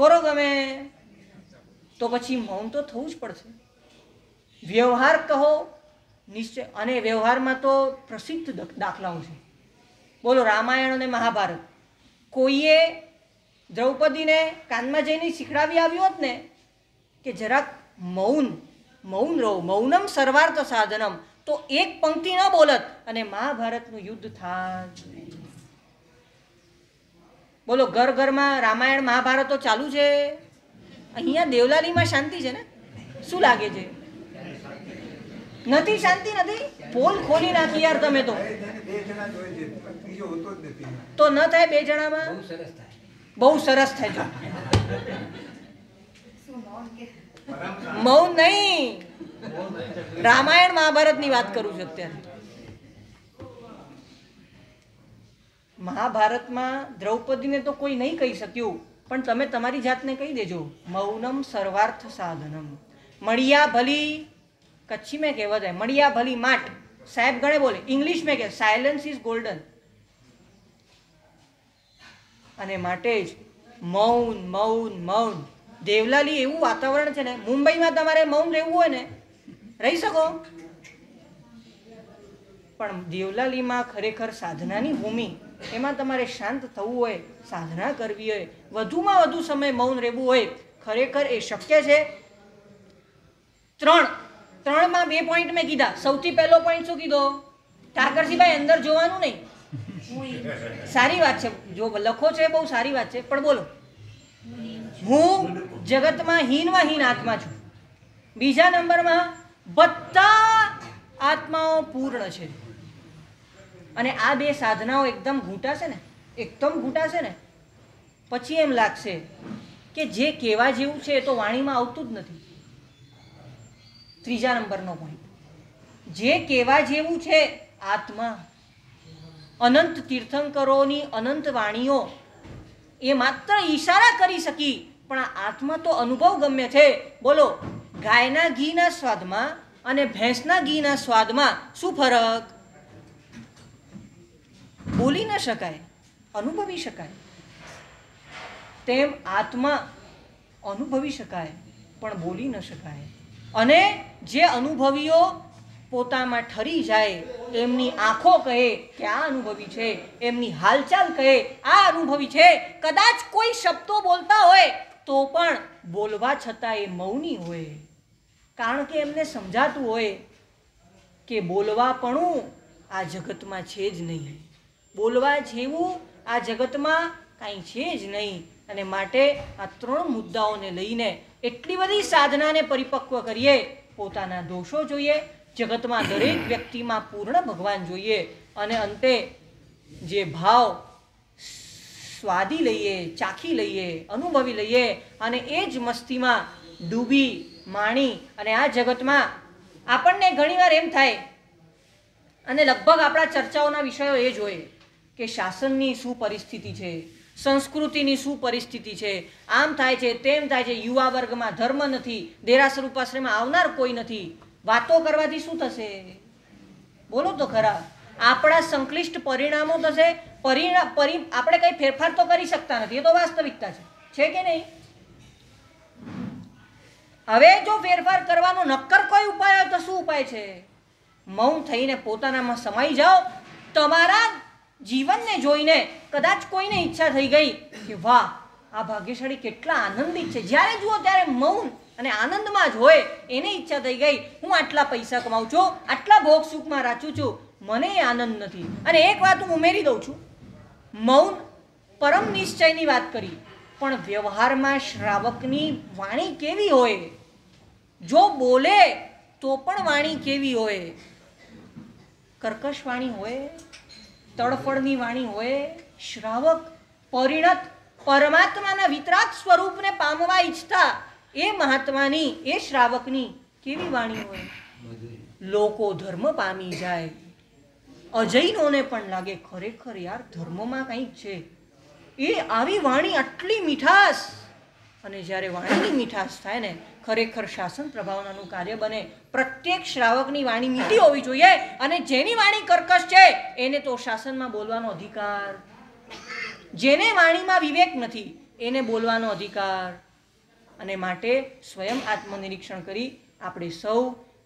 કરો ગમે તો પછી મૌન તો થવું જ પડશે વ્યવહાર કહો નિશ્ચય અને વ્યવહારમાં તો પ્રસિદ્ધ દાખલાઓ છે બોલો રામાયણ અને મહાભારત કોઈએ દ્રૌપદીને કાનમાં જઈને શીખડાવી આવ્યું હોત ને કે જરાક મૌન મૌન રહો મૌનમ સર્વાર્થ સાધનમ તો એક પંક્તિ ન બોલત અને મહાભારતનું યુદ્ધ થાય બોલો ઘર ઘરમાં રામાયણ મહાભારત તો ચાલુ છે અહીંયા દેવલાલીમાં શાંતિ છે ને શું લાગે છે નથી શાંતિ નથી પોલ ખોલી નાખી યાર તમે તો તો ન થાય બે જણામાં બહુ સરસ થાય જો મૌન નહીં રામાયણ મહાભારત ની વાત કરું છું અત્યારે મહાભારતમાં દ્રૌપદીને તો કોઈ નહીં કહી શક્યું પણ તમે તમારી જાતને કહી દેજો મૌનમ સર્વાર્થ સાધનમ મળ્યા ભલી કચ્છી મેં कહેવત है मड़िया भली माट સાહેબ ગણે બોલે ઇંગ્લિશ મેં કહે સાયલન્સ ઇઝ ગોલ્ડન અને માટે જ મૌન મૌન મૌન દેવલાલી એવું વાતાવરણ છે ને મુંબઈમાં તમારે મૌન રહેવું હોય ને રહી શકો પણ દેવલાલીમાં ખરેખર સાધનાની ભૂમિ એમાં તમારે શાંત થવું હોય સાધના કરવી હોય વધુમાં વધુ સમય મૌન રહેવું હોય ખરેખર એ શક્ય છે ત્રણ ત્રણમાં બે પોઈન્ટ મેં કીધા સૌથી પહેલો પોઈન્ટ શું કીધો ઠાકરજીભાઈ અંદર જોવાનું નહીં સારી વાત છે જો લખો છે બહુ સારી વાત છે પણ બોલો હું જગતમાં હીનમાં હીન આત્મા છું બીજા નંબરમાં બધા આત્માઓ પૂર્ણ છે અને આ બે સાધનાઓ એકદમ ઘૂંટાશે ને એકદમ ઘૂંટાશે ને પછી એમ લાગશે કે જે કહેવા જેવું છે એ તો વાણીમાં આવતું જ નથી ત્રીજા નંબરનો પોઈન્ટ જે કહેવા જેવું છે આત્મા અનંત તીર્થંકરોની અનંત વાણીઓ એ માત્ર ઈશારા કરી શકી પણ આત્મા તો અનુભવ ગમ્ય છે બોલો ગાયના ઘીના સ્વાદમાં અને ભેંસના ઘીના સ્વાદમાં શું ફરક બોલી ન શકાય અનુભવી શકાય તેમ આત્મા અનુભવી શકાય પણ બોલી ન શકાય અને જે અનુભવીઓ પોતામાં ઠરી જાય એમની આંખો કહે કે આ અનુભવી છે એમની હાલચાલ કહે આ અનુભવી છે કદાચ કોઈ શબ્દો બોલતા હોય તો પણ બોલવા છતાં એ મૌની હોય કારણ કે એમને સમજાતું હોય કે બોલવા બોલવાપણું આ જગતમાં છે જ નહીં બોલવા જેવું આ જગતમાં કાંઈ છે જ નહીં અને માટે આ ત્રણ મુદ્દાઓને લઈને એટલી બધી સાધનાને પરિપક્વ કરીએ પોતાના દોષો જોઈએ જગતમાં દરેક વ્યક્તિમાં પૂર્ણ ભગવાન જોઈએ અને અંતે જે ભાવ સ્વાદી લઈએ ચાખી લઈએ અનુભવી લઈએ અને એ જ મસ્તીમાં ડૂબી માણી અને આ જગતમાં આપણને ઘણીવાર એમ થાય અને લગભગ આપણા ચર્ચાઓના વિષયો એ જ હોય કે શાસનની શું પરિસ્થિતિ છે સંસ્કૃતિની શું પરિસ્થિતિ છે આમ થાય છે તેમ થાય છે યુવા વર્ગમાં ધર્મ નથી દેરાસર ઉપાશ્રયમાં આવનાર કોઈ નથી વાતો કરવાથી શું થશે બોલો તો ખરા આપણા સંકલિષ્ટ પરિણામો થશે પરિણામ પરિ આપણે કંઈ ફેરફાર તો કરી શકતા નથી એ તો વાસ્તવિકતા છે છે કે નહીં હવે જો ફેરફાર કરવાનો નક્કર કોઈ ઉપાય હોય તો શું ઉપાય છે મૌન થઈને પોતાનામાં સમાઈ જાઓ તમારા જીવનને જોઈને કદાચ કોઈને ઈચ્છા થઈ ગઈ કે વાહ આ ભાગ્યશાળી કેટલા આનંદિત છે જ્યારે જુઓ ત્યારે મૌન અને આનંદમાં જ હોય એને ઈચ્છા થઈ ગઈ હું આટલા પૈસા કમાઉં છું આટલા ભોગ સુખમાં રાચું છું મને એ આનંદ નથી અને એક વાત હું ઉમેરી દઉં છું મૌન પરમ નિશ્ચયની વાત કરી પણ વ્યવહારમાં શ્રાવકની વાણી કેવી હોય જો બોલે તો પણ વાણી કેવી હોય કર્કશ વાણી હોય તડફડની વાણી હોય શ્રાવક પરિણત પરમાત્માના વિતરાક સ્વરૂપને પામવા ઈચ્છતા એ મહાત્માની એ શ્રાવકની કેવી વાણી હોય લોકો ધર્મ પામી જાય અજૈનોને પણ લાગે ખરેખર યાર ધર્મમાં કંઈક છે એ આવી વાણી આટલી મીઠાશ અને જ્યારે વાણીની મીઠાશ થાય ને ખરેખર શાસન પ્રભાવનાનું કાર્ય બને પ્રત્યેક શ્રાવકની વાણી મીઠી હોવી જોઈએ અને જેની વાણી કર્કશ છે એને તો શાસનમાં બોલવાનો અધિકાર જેને વાણીમાં વિવેક નથી એને બોલવાનો અધિકાર અને માટે સ્વયં આત્મનિરીક્ષણ કરી આપણે સૌ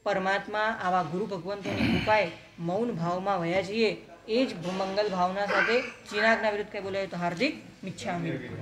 પરમાત્મા આવા ગુરુ ભગવંતોની કૃપાએ મૌન ભાવમાં વયા જઈએ એ જ મંગલ ભાવના સાથે ચીનાગના વિરુદ્ધ કંઈ બોલાય તો હાર્દિક મિચ્છામી